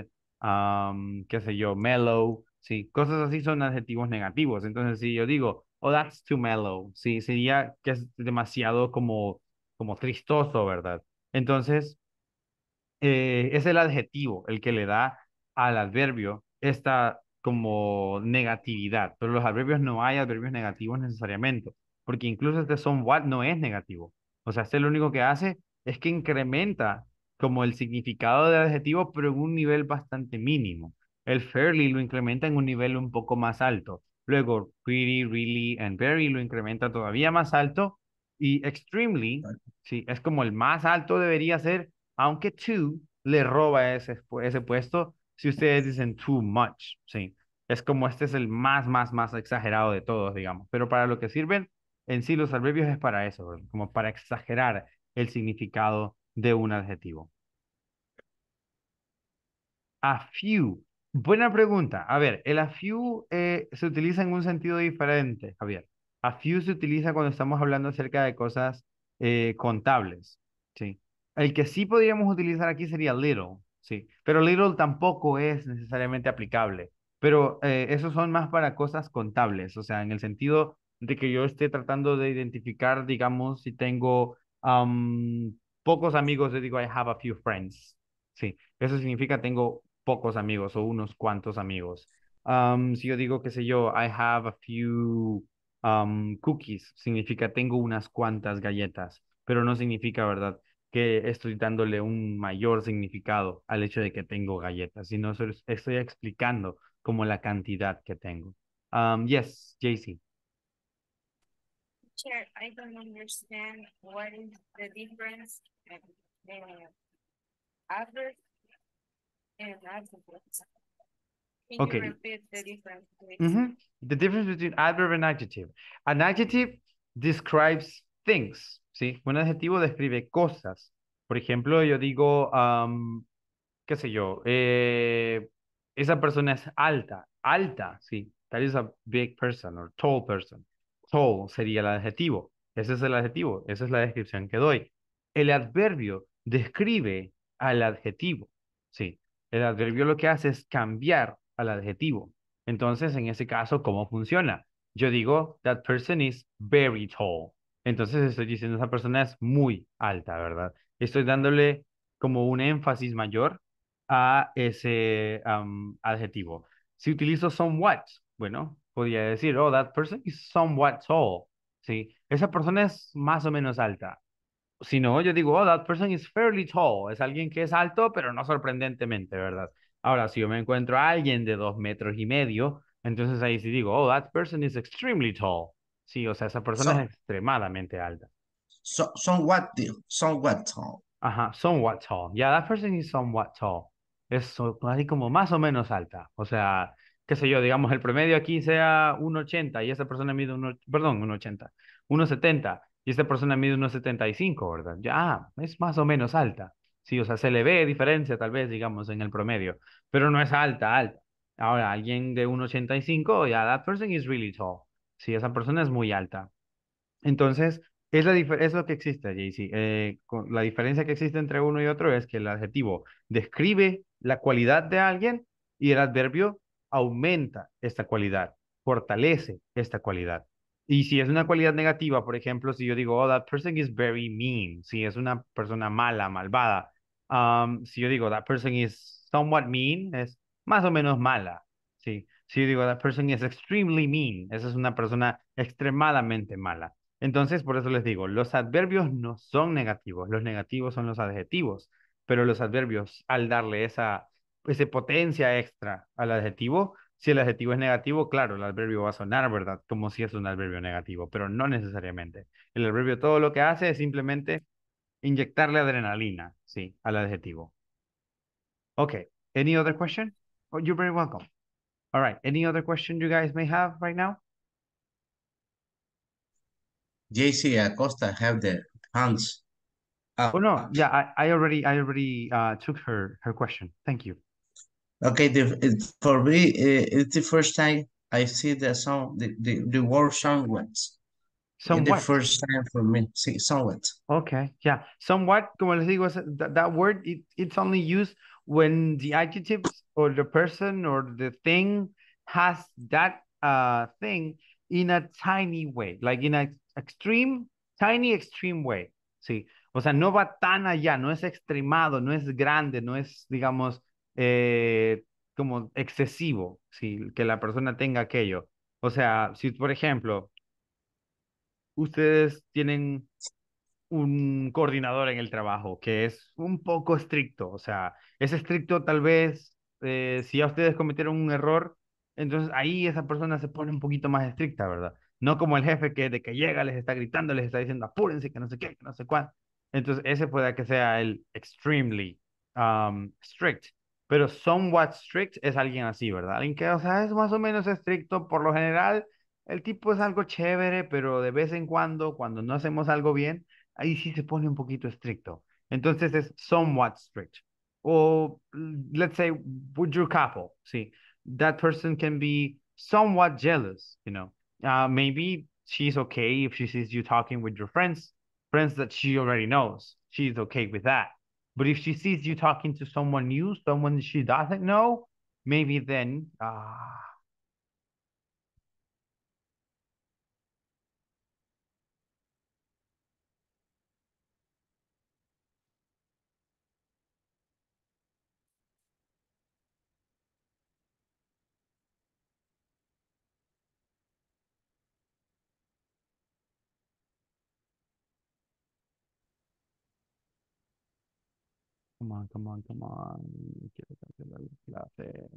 um, qué sé yo, mellow, sí, cosas así son adjetivos negativos. Entonces, si yo digo, oh, that's too mellow, sí, sería que es demasiado como como tristoso, ¿verdad? Entonces, eh, es el adjetivo el que le da al adverbio esta como negatividad, pero los adverbios no hay adverbios negativos necesariamente, porque incluso este son what no es negativo. O sea, este lo único que hace es que incrementa como el significado del adjetivo, pero en un nivel bastante mínimo. El fairly lo incrementa en un nivel un poco más alto. Luego, pretty, really and very lo incrementa todavía más alto. Y extremely, sí, es como el más alto debería ser, aunque too le roba ese, ese puesto si ustedes dicen too much, sí. Es como este es el más, más, más exagerado de todos, digamos. Pero para lo que sirven en sí los adverbios es para eso, como para exagerar el significado de un adjetivo. A few. Buena pregunta. A ver, el a few eh, se utiliza en un sentido diferente, Javier. A few se utiliza cuando estamos hablando acerca de cosas eh, contables. ¿sí? El que sí podríamos utilizar aquí sería little, ¿sí? pero little tampoco es necesariamente aplicable. Pero eh, esos son más para cosas contables, o sea, en el sentido de que yo esté tratando de identificar, digamos, si tengo pocos amigos, yo digo, I have a few friends. Sí, eso significa tengo pocos amigos o unos cuantos amigos. si yo digo, qué sé yo, I have a few cookies significa tengo unas cuantas galletas, pero no significa, ¿verdad?, que estoy dándole un mayor significado al hecho de que tengo galletas, sino estoy explicando como la cantidad que tengo. yes, JC. I don't understand what the difference between and okay. Mm-hmm. the difference? between adverb and adjective. An adjective describes things, ¿sí? Un adjetivo describe cosas. Por ejemplo, yo digo, qué sé yo, eh, esa persona es alta, alta, sí. That is a big person or tall person. Tall sería el adjetivo. Ese es el adjetivo, esa es la descripción que doy. El adverbio describe al adjetivo, sí. El adverbio lo que hace es cambiar al adjetivo. Entonces, en ese caso, ¿cómo funciona? Yo digo, that person is very tall. Entonces estoy diciendo, esa persona es muy alta, ¿verdad? Estoy dándole como un énfasis mayor a ese adjetivo. Si utilizo somewhat, bueno, podría decir, oh, that person is somewhat tall. Sí, esa persona es más o menos alta. Si no, yo digo, oh, that person is fairly tall. Es alguien que es alto, pero no sorprendentemente, ¿verdad? Ahora, si yo me encuentro a alguien de dos metros y medio, entonces ahí sí digo, oh, that person is extremely tall. Sí, o sea, esa persona es extremadamente alta. So, somewhat, tall. Ajá, somewhat tall. Yeah, that person is somewhat tall. Es así como más o menos alta. O sea, qué sé yo, digamos, el promedio aquí sea 1,80 y esa persona mide, uno, perdón, 1,80, 1,70 y esta persona mide 1,75, ¿verdad? Ya, es más o menos alta. Sí, o sea, se le ve diferencia tal vez, digamos, en el promedio, pero no es alta, alta. Ahora, alguien de 1,85, ya, yeah, that person is really tall. Sí, esa persona es muy alta. Entonces, es, la es lo que existe, JC. Eh, la diferencia que existe entre uno y otro es que el adjetivo describe la cualidad de alguien y el adverbio aumenta esta cualidad, fortalece esta cualidad. Y si es una cualidad negativa, por ejemplo, si yo digo, oh, that person is very mean, si es una persona mala, malvada, si yo digo, that person is somewhat mean, es más o menos mala. Sí. Si yo digo, that person is extremely mean, esa es una persona extremadamente mala. Entonces, por eso les digo, los adverbios no son negativos, los negativos son los adjetivos, pero los adverbios, al darle esa, esa potencia extra al adjetivo, si el adjetivo es negativo, claro, el adverbio va a sonar, ¿verdad? Como si es un adverbio negativo, pero no necesariamente. El adverbio todo lo que hace es simplemente Inyectarle adrenalina, sí, al adjetivo. Okay, any other question? Oh, you're very welcome. All right, any other question you guys may have right now? JC Acosta have the hands. Oh no, yeah, I, I already I already uh, took her her question. Thank you. Okay, the, it, for me, it's the first time I see the song, the, the, the song once. Somewhat. In the first time for me. Sí, somewhat. Okay, yeah. Somewhat, como les digo, that, word, it's only used when the adjective or the person or the thing has that uh, thing in a tiny way, like in an extreme, tiny extreme way. Sí, o sea, no va tan allá, no es extremado, no es grande, no es, digamos, eh, como excesivo, sí, que la persona tenga aquello. O sea, si por ejemplo, ustedes tienen un coordinador en el trabajo que es un poco estricto, o sea, es estricto tal vez eh, si a ustedes cometieron un error, entonces ahí esa persona se pone un poquito más estricta, ¿verdad? No como el jefe que de que llega les está gritando, les está diciendo apúrense, que no sé qué, que no sé cuál. Entonces ese puede que sea el extremely um, strict, pero somewhat strict es alguien así, ¿verdad? Alguien que, o sea, es más o menos estricto por lo general, El tipo es algo chévere, pero de vez en cuando, cuando no hacemos algo bien, ahí sí se pone un poquito estricto. Entonces es somewhat strict. Or let's say with your couple, see, that person can be somewhat jealous, you know. Uh, maybe she's okay if she sees you talking with your friends, friends that she already knows. She's okay with that. But if she sees you talking to someone new, someone she doesn't know, maybe then, ah. Uh, Come on, come on, come on. Quiero la clase.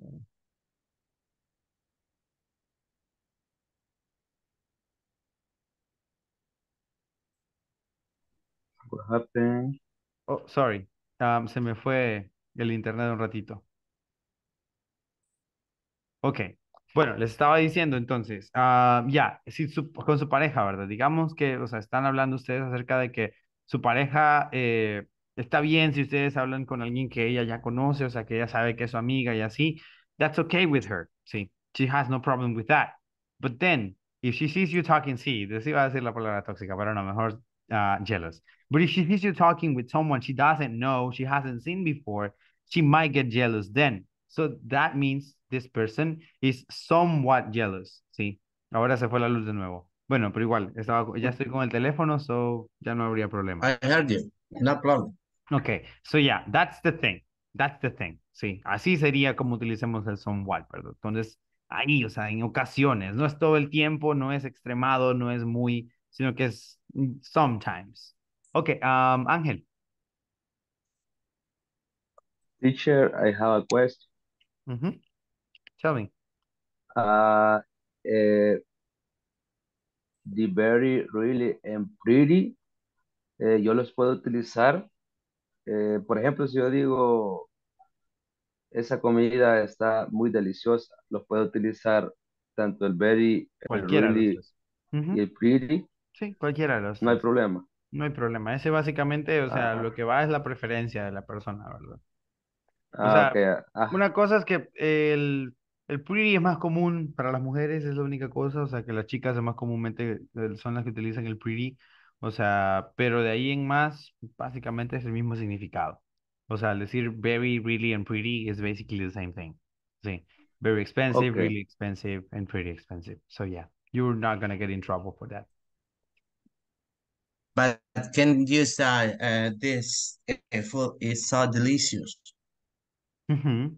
What happened? Oh, sorry. Ah, se me fue el internet un ratito. Ok. Bueno, les estaba diciendo entonces, ah, ya, si con su pareja, ¿verdad? Digamos que, o sea, están hablando ustedes acerca de que su pareja eh, está bien si ustedes hablan con alguien que ella ya conoce, o sea, que ella sabe que es su amiga y así. That's okay with her. Sí, she has no problem with that. But then, if she sees you talking, sí, sí iba a decir la palabra tóxica, pero no, mejor uh, jealous. But if she sees you talking with someone she doesn't know, she hasn't seen before, she might get jealous then. So that means this person is somewhat jealous. Sí, ahora se fue la luz de nuevo. Bueno, pero igual, estaba, ya estoy con el teléfono, so ya no habría problema. I heard you. No problem. Ok, so yeah, that's the thing. That's the thing. Sí, así sería como utilicemos el while, perdón. Entonces, ahí, o sea, en ocasiones, no es todo el tiempo, no es extremado, no es muy, sino que es sometimes. Ok, um, Ángel. Teacher, I have a question. Tell me. Uh, eh, the very, really, and pretty, eh, yo los puedo utilizar eh, por ejemplo, si yo digo, esa comida está muy deliciosa, los puedo utilizar tanto el very, cualquiera el y el pretty. Sí, cualquiera de los. No hay problema. No hay problema. Ese básicamente, o sea, lo que va es la preferencia de la persona, ¿verdad? O ah, sea, ah, ah. una cosa es que el, el pretty es más común para las mujeres, es la única cosa, o sea, que las chicas más comúnmente eh, son las que utilizan el pretty O sea, pero de ahí en más, básicamente es el mismo significado. O sea, al decir very, really, and pretty is basically the same thing. Sí. Very expensive, okay. really expensive, and pretty expensive. So yeah, you're not gonna get in trouble for that. But can you say uh, this eh, eh, food is so delicious? Mm -hmm.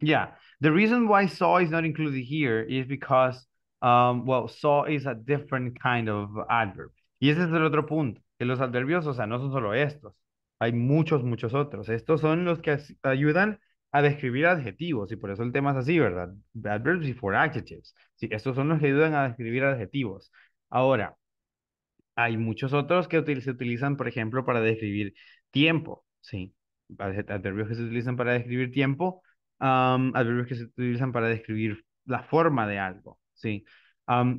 Yeah, the reason why saw is not included here is because, um, well, saw is a different kind of adverb. Y ese es el otro punto, que los adverbios, o sea, no son solo estos, hay muchos, muchos otros. Estos son los que ayudan a describir adjetivos, y por eso el tema es así, ¿verdad? Adverbs for adjectives. Sí, estos son los que ayudan a describir adjetivos. Ahora, hay muchos otros que se utilizan, por ejemplo, para describir tiempo, ¿sí? Adverbios que se utilizan para describir tiempo, adverbios que se utilizan para describir la forma de algo, ¿sí?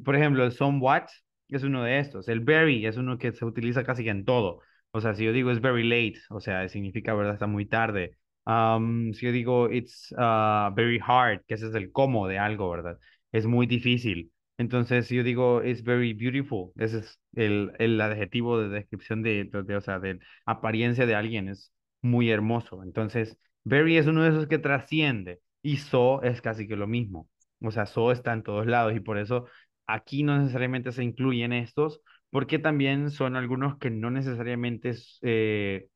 por ejemplo, el somewhat es uno de estos. El very es uno que se utiliza casi en todo. O sea, si yo digo it's very late, o sea, significa, ¿verdad? Está muy tarde. si yo digo it's ah, very hard, que ese es el cómo de algo, ¿verdad? Es muy difícil. Entonces, si yo digo it's very beautiful, ese es el, el adjetivo de descripción de, o sea, de apariencia de alguien, es muy hermoso. Entonces, very es uno de esos que trasciende y so es casi que lo mismo. O sea, so está en todos lados y por eso Aquí no necesariamente se incluyen estos, porque también son algunos que no necesariamente, eh,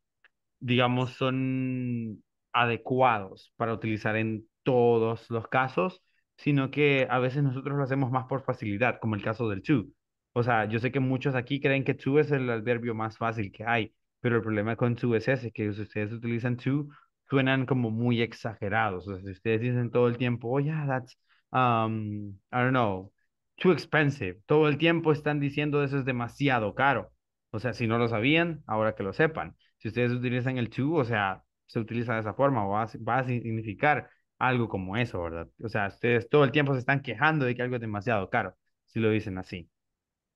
digamos, son adecuados para utilizar en todos los casos, sino que a veces nosotros lo hacemos más por facilidad, como el caso del to. O sea, yo sé que muchos aquí creen que to es el adverbio más fácil que hay, pero el problema con to es ese, que si ustedes utilizan to, suenan como muy exagerados. O sea, si ustedes dicen todo el tiempo, oh yeah, that's, um, I don't know, too expensive. Todo el tiempo están diciendo eso es demasiado caro. O sea, si no lo sabían, ahora que lo sepan. Si ustedes utilizan el too, o sea, se utiliza de esa forma, va a, significar algo como eso, ¿verdad? O sea, ustedes todo el tiempo se están quejando de que algo es demasiado caro, si lo dicen así.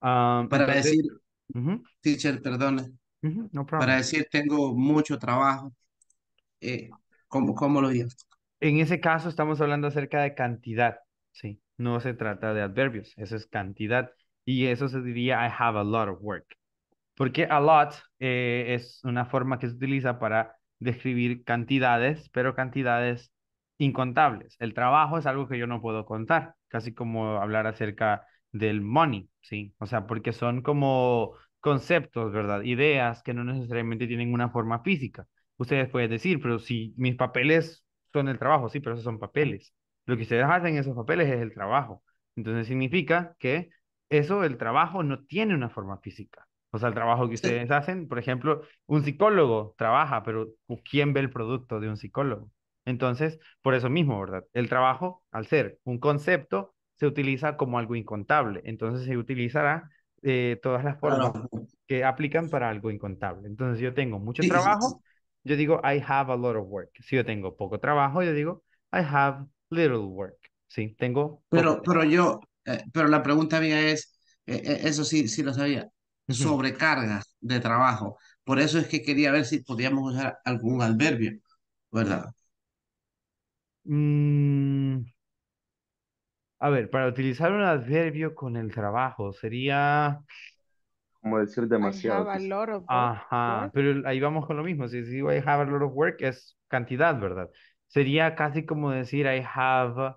Ah, para decir, teacher, perdón, para decir tengo mucho trabajo, eh, ¿cómo, lo digo En ese caso estamos hablando acerca de cantidad, sí. No se trata de adverbios, eso es cantidad. Y eso se diría, I have a lot of work. Porque a lot eh, es una forma que se utiliza para describir cantidades, pero cantidades incontables. El trabajo es algo que yo no puedo contar, casi como hablar acerca del money, ¿sí? O sea, porque son como conceptos, ¿verdad? Ideas que no necesariamente tienen una forma física. Ustedes pueden decir, pero si mis papeles son el trabajo, sí, pero esos son papeles. Lo que ustedes hacen en esos papeles es el trabajo. Entonces significa que eso, el trabajo, no tiene una forma física. O sea, el trabajo que ustedes hacen, por ejemplo, un psicólogo trabaja, pero ¿quién ve el producto de un psicólogo? Entonces, por eso mismo, ¿verdad? El trabajo, al ser un concepto, se utiliza como algo incontable. Entonces se utilizará eh, todas las formas que aplican para algo incontable. Entonces yo tengo mucho trabajo, yo digo, I have a lot of work. Si yo tengo poco trabajo, yo digo, I have little work. Sí, tengo. Pero, pero yo, eh, pero la pregunta mía es, eh, eh, eso sí, sí lo sabía, sobrecarga de trabajo. Por eso es que quería ver si podíamos usar algún adverbio, ¿verdad? Mm. a ver, para utilizar un adverbio con el trabajo sería como decir demasiado. Ajá, pero ahí vamos con lo mismo. Si digo I have a lot of work es cantidad, ¿verdad? sería casi como decir I have uh,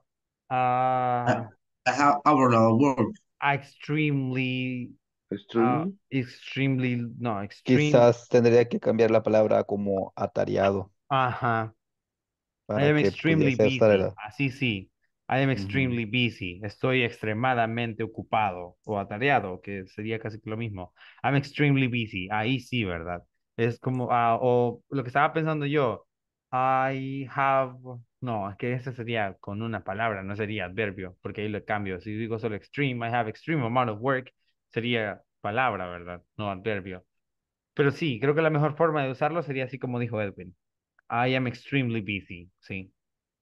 I have our work. Extremely ah, extremely no, extremely Quizás tendría que cambiar la palabra como atareado. Ajá. I am extremely busy. Así sí. I am extremely busy. Estoy extremadamente ocupado o atareado, que sería casi lo mismo. I'm extremely busy. Ahí sí, ¿verdad? Es como, ah, o lo que estaba pensando yo, I have, no, es que esa sería con una palabra, no sería adverbio, porque ahí lo cambio. Si digo solo extreme, I have extreme amount of work, sería palabra, ¿verdad? No adverbio. Pero sí, creo que la mejor forma de usarlo sería así como dijo Edwin. I am extremely busy, sí.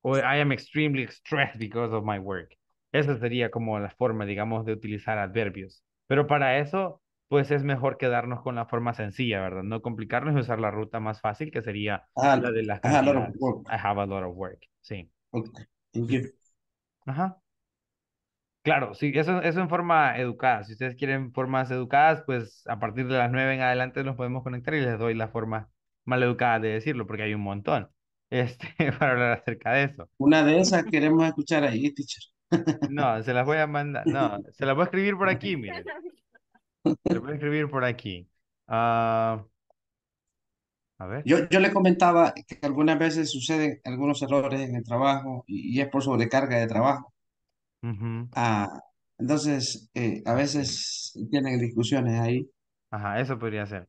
O I am extremely stressed because of my work. Esa sería como la forma, digamos, de utilizar adverbios. Pero para eso pues es mejor quedarnos con la forma sencilla, ¿verdad? No complicarnos y usar la ruta más fácil, que sería ah, la de las I have, a lot of work. I have a lot of work. Sí. Okay. Thank you. Ajá. Claro, sí, eso, eso en forma educada. Si ustedes quieren formas educadas, pues a partir de las nueve en adelante nos podemos conectar y les doy la forma mal educada de decirlo, porque hay un montón este, para hablar acerca de eso. Una de esas queremos escuchar ahí, teacher. No, se las voy a mandar. No, se las voy a escribir por aquí, miren. Te voy a escribir por aquí. Ah, a ver. Yo, yo le comentaba que algunas veces suceden algunos errores en el trabajo y, es por sobrecarga de trabajo. Ah, entonces, eh, a veces tienen discusiones ahí. Ajá, eso podría ser.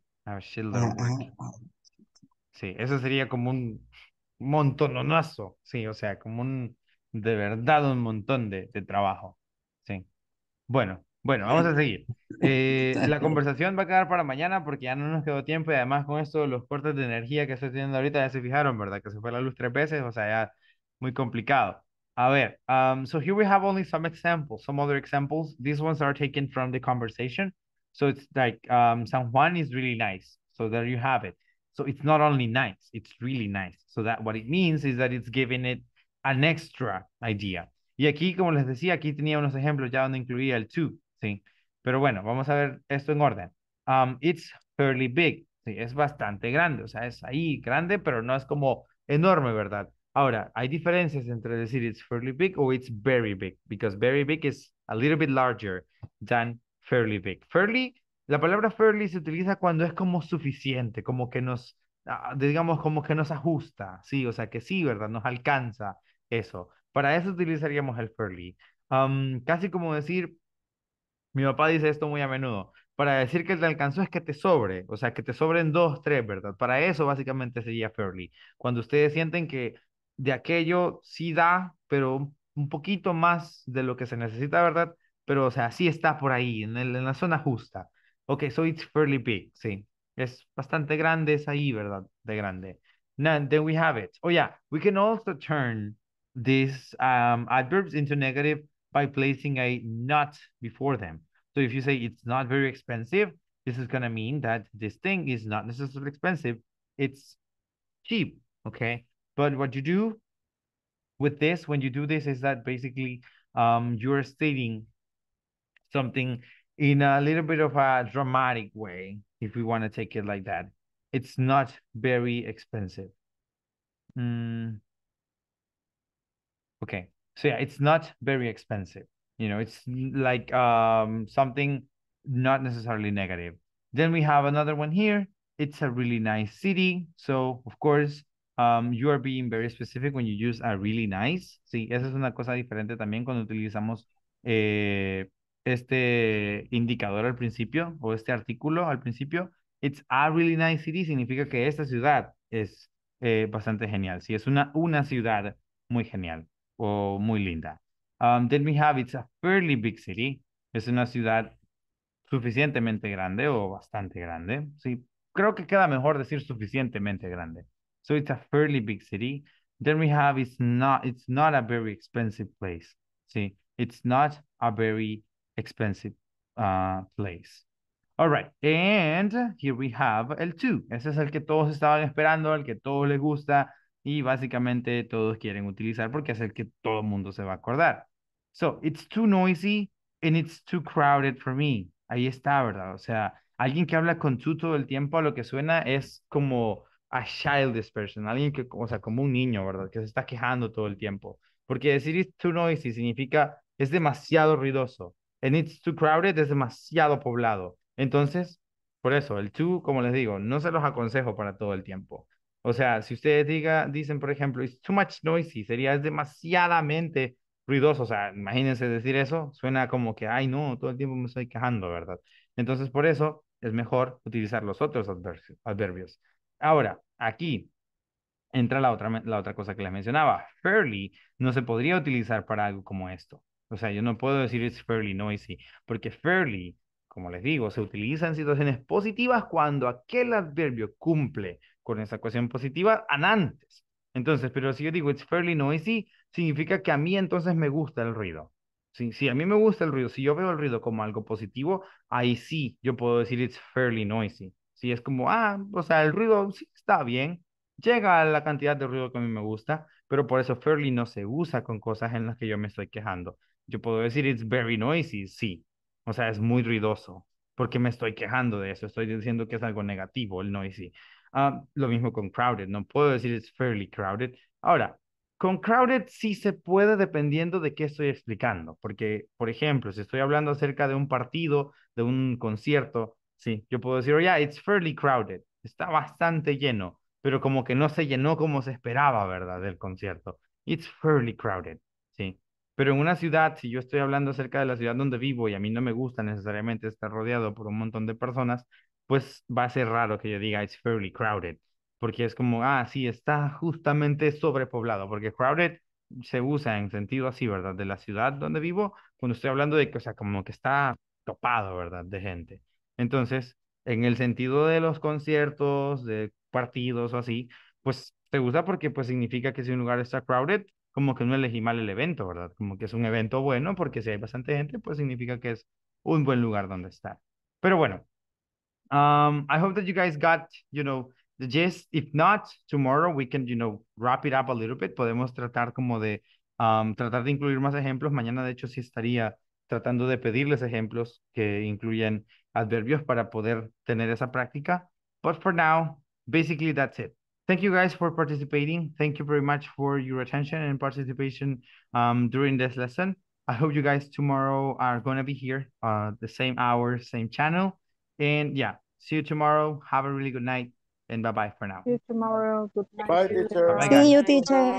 Sí, eso sería como un montononazo. Sí, o sea, como un, de verdad, un montón de, de trabajo. Sí. Bueno, bueno, vamos a seguir. Eh, la conversación va a quedar para mañana porque ya no nos quedó tiempo y además con esto los cortes de energía que estoy teniendo ahorita ya se fijaron, ¿verdad? Que se fue la luz tres veces, o sea, ya muy complicado. A ver, um, so here we have only some examples, some other examples. These ones are taken from the conversation. So it's like um, San Juan is really nice. So there you have it. So it's not only nice, it's really nice. So that what it means is that it's giving it an extra idea. Y aquí, como les decía, aquí tenía unos ejemplos ya donde incluía el to. ¿sí? Pero bueno, vamos a ver esto en orden. Um, it's fairly big, ¿sí? Es bastante grande, o sea, es ahí grande, pero no es como enorme, ¿verdad? Ahora, hay diferencias entre decir it's fairly big o it's very big, because very big is a little bit larger than fairly big. Fairly, la palabra fairly se utiliza cuando es como suficiente, como que nos, ah, digamos, como que nos ajusta, sí, o sea, que sí, ¿verdad? Nos alcanza eso. Para eso utilizaríamos el fairly. Um, casi como decir mi papá dice esto muy a menudo. Para decir que te alcanzó es que te sobre, o sea, que te sobren dos, tres, ¿verdad? Para eso básicamente sería Fairly. Cuando ustedes sienten que de aquello sí da, pero un poquito más de lo que se necesita, ¿verdad? Pero, o sea, sí está por ahí, en, el, en la zona justa. Ok, so it's fairly big, sí. Es bastante grande, es ahí, ¿verdad? De grande. Now, then we have it. Oh, yeah, we can also turn these um, adverbs into negative by placing a not before them. So if you say it's not very expensive, this is going to mean that this thing is not necessarily expensive. It's cheap, okay? But what you do with this, when you do this, is that basically um, you're stating something in a little bit of a dramatic way, if we want to take it like that. It's not very expensive. Mm. Okay. so yeah it's not very expensive you know it's like um, something not necessarily negative then we have another one here it's a really nice city so of course um, you are being very specific when you use a really nice. Sí, esa es una cosa diferente también cuando utilizamos eh, este indicador al principio o este artículo al principio. It's a really nice city significa que esta ciudad es eh, bastante genial. Sí, es una ciudad muy genial o muy linda. Um, then we have it's a fairly big city. Es una ciudad suficientemente grande o bastante grande. Sí, creo que queda mejor decir suficientemente grande. So it's a fairly big city. Then we have it's not it's not a very expensive place. Sí, it's not a very expensive uh, place. All right, and here we have el two. Ese es el que todos estaban esperando, el que todos les gusta, y básicamente todos quieren utilizar porque es el que todo el mundo se va a acordar. So, it's too noisy and it's too crowded for me. Ahí está, ¿verdad? O sea, alguien que habla con tú todo el tiempo a lo que suena es como a childish person, alguien que, o sea, como un niño, ¿verdad? Que se está quejando todo el tiempo. Porque decir it's too noisy significa es demasiado ruidoso. And it's too crowded es demasiado poblado. Entonces, por eso, el too, como les digo, no se los aconsejo para todo el tiempo. O sea, si ustedes diga, dicen, por ejemplo, too much noisy, sería es demasiadamente ruidoso. O sea, imagínense decir eso, suena como que, ay, no, todo el tiempo me estoy quejando, ¿verdad? Entonces, por eso es mejor utilizar los otros adverbios. Ahora, aquí entra la otra, la otra cosa que les mencionaba. Fairly no se podría utilizar para algo como esto. O sea, yo no puedo decir it's fairly noisy, porque fairly, como les digo, se utiliza en situaciones positivas cuando aquel adverbio cumple con esa ecuación positiva antes, Entonces, pero si yo digo it's fairly noisy, significa que a mí entonces me gusta el ruido. Si, si a mí me gusta el ruido, si yo veo el ruido como algo positivo, ahí sí yo puedo decir it's fairly noisy. Si es como, ah, o sea, el ruido sí está bien, llega a la cantidad de ruido que a mí me gusta, pero por eso fairly no se usa con cosas en las que yo me estoy quejando. Yo puedo decir it's very noisy, sí. O sea, es muy ruidoso, porque me estoy quejando de eso, estoy diciendo que es algo negativo el noisy. Ah, lo mismo con crowded, no puedo decir it's fairly crowded. Ahora, con crowded sí se puede dependiendo de qué estoy explicando, porque, por ejemplo, si estoy hablando acerca de un partido, de un concierto, sí, yo puedo decir, oh, yeah, it's fairly crowded, está bastante lleno, pero como que no se llenó como se esperaba, ¿verdad? Del concierto. It's fairly crowded, sí. Pero en una ciudad, si yo estoy hablando acerca de la ciudad donde vivo y a mí no me gusta necesariamente estar rodeado por un montón de personas, pues va a ser raro que yo diga it's fairly crowded, porque es como, ah, sí, está justamente sobrepoblado, porque crowded se usa en sentido así, ¿verdad? De la ciudad donde vivo, cuando estoy hablando de que, o sea, como que está topado, ¿verdad? De gente. Entonces, en el sentido de los conciertos, de partidos o así, pues te usa porque pues significa que si un lugar está crowded, como que no elegí mal el evento, ¿verdad? Como que es un evento bueno, porque si hay bastante gente, pues significa que es un buen lugar donde estar. Pero bueno, um, I hope that you guys got, you know, the gist. If not, tomorrow we can, you know, wrap it up a little bit. Podemos tratar como de, um, tratar de incluir más ejemplos. Mañana, de hecho, sí estaría tratando de pedirles ejemplos que incluyan adverbios para poder tener esa práctica. But for now, basically that's it. Thank you guys for participating. Thank you very much for your attention and participation um, during this lesson. I hope you guys tomorrow are going to be here, uh, the same hour, same channel. And yeah, see you tomorrow. Have a really good night. And bye-bye for now. See you tomorrow. Good night. Bye, teacher. Bye, See you, teacher.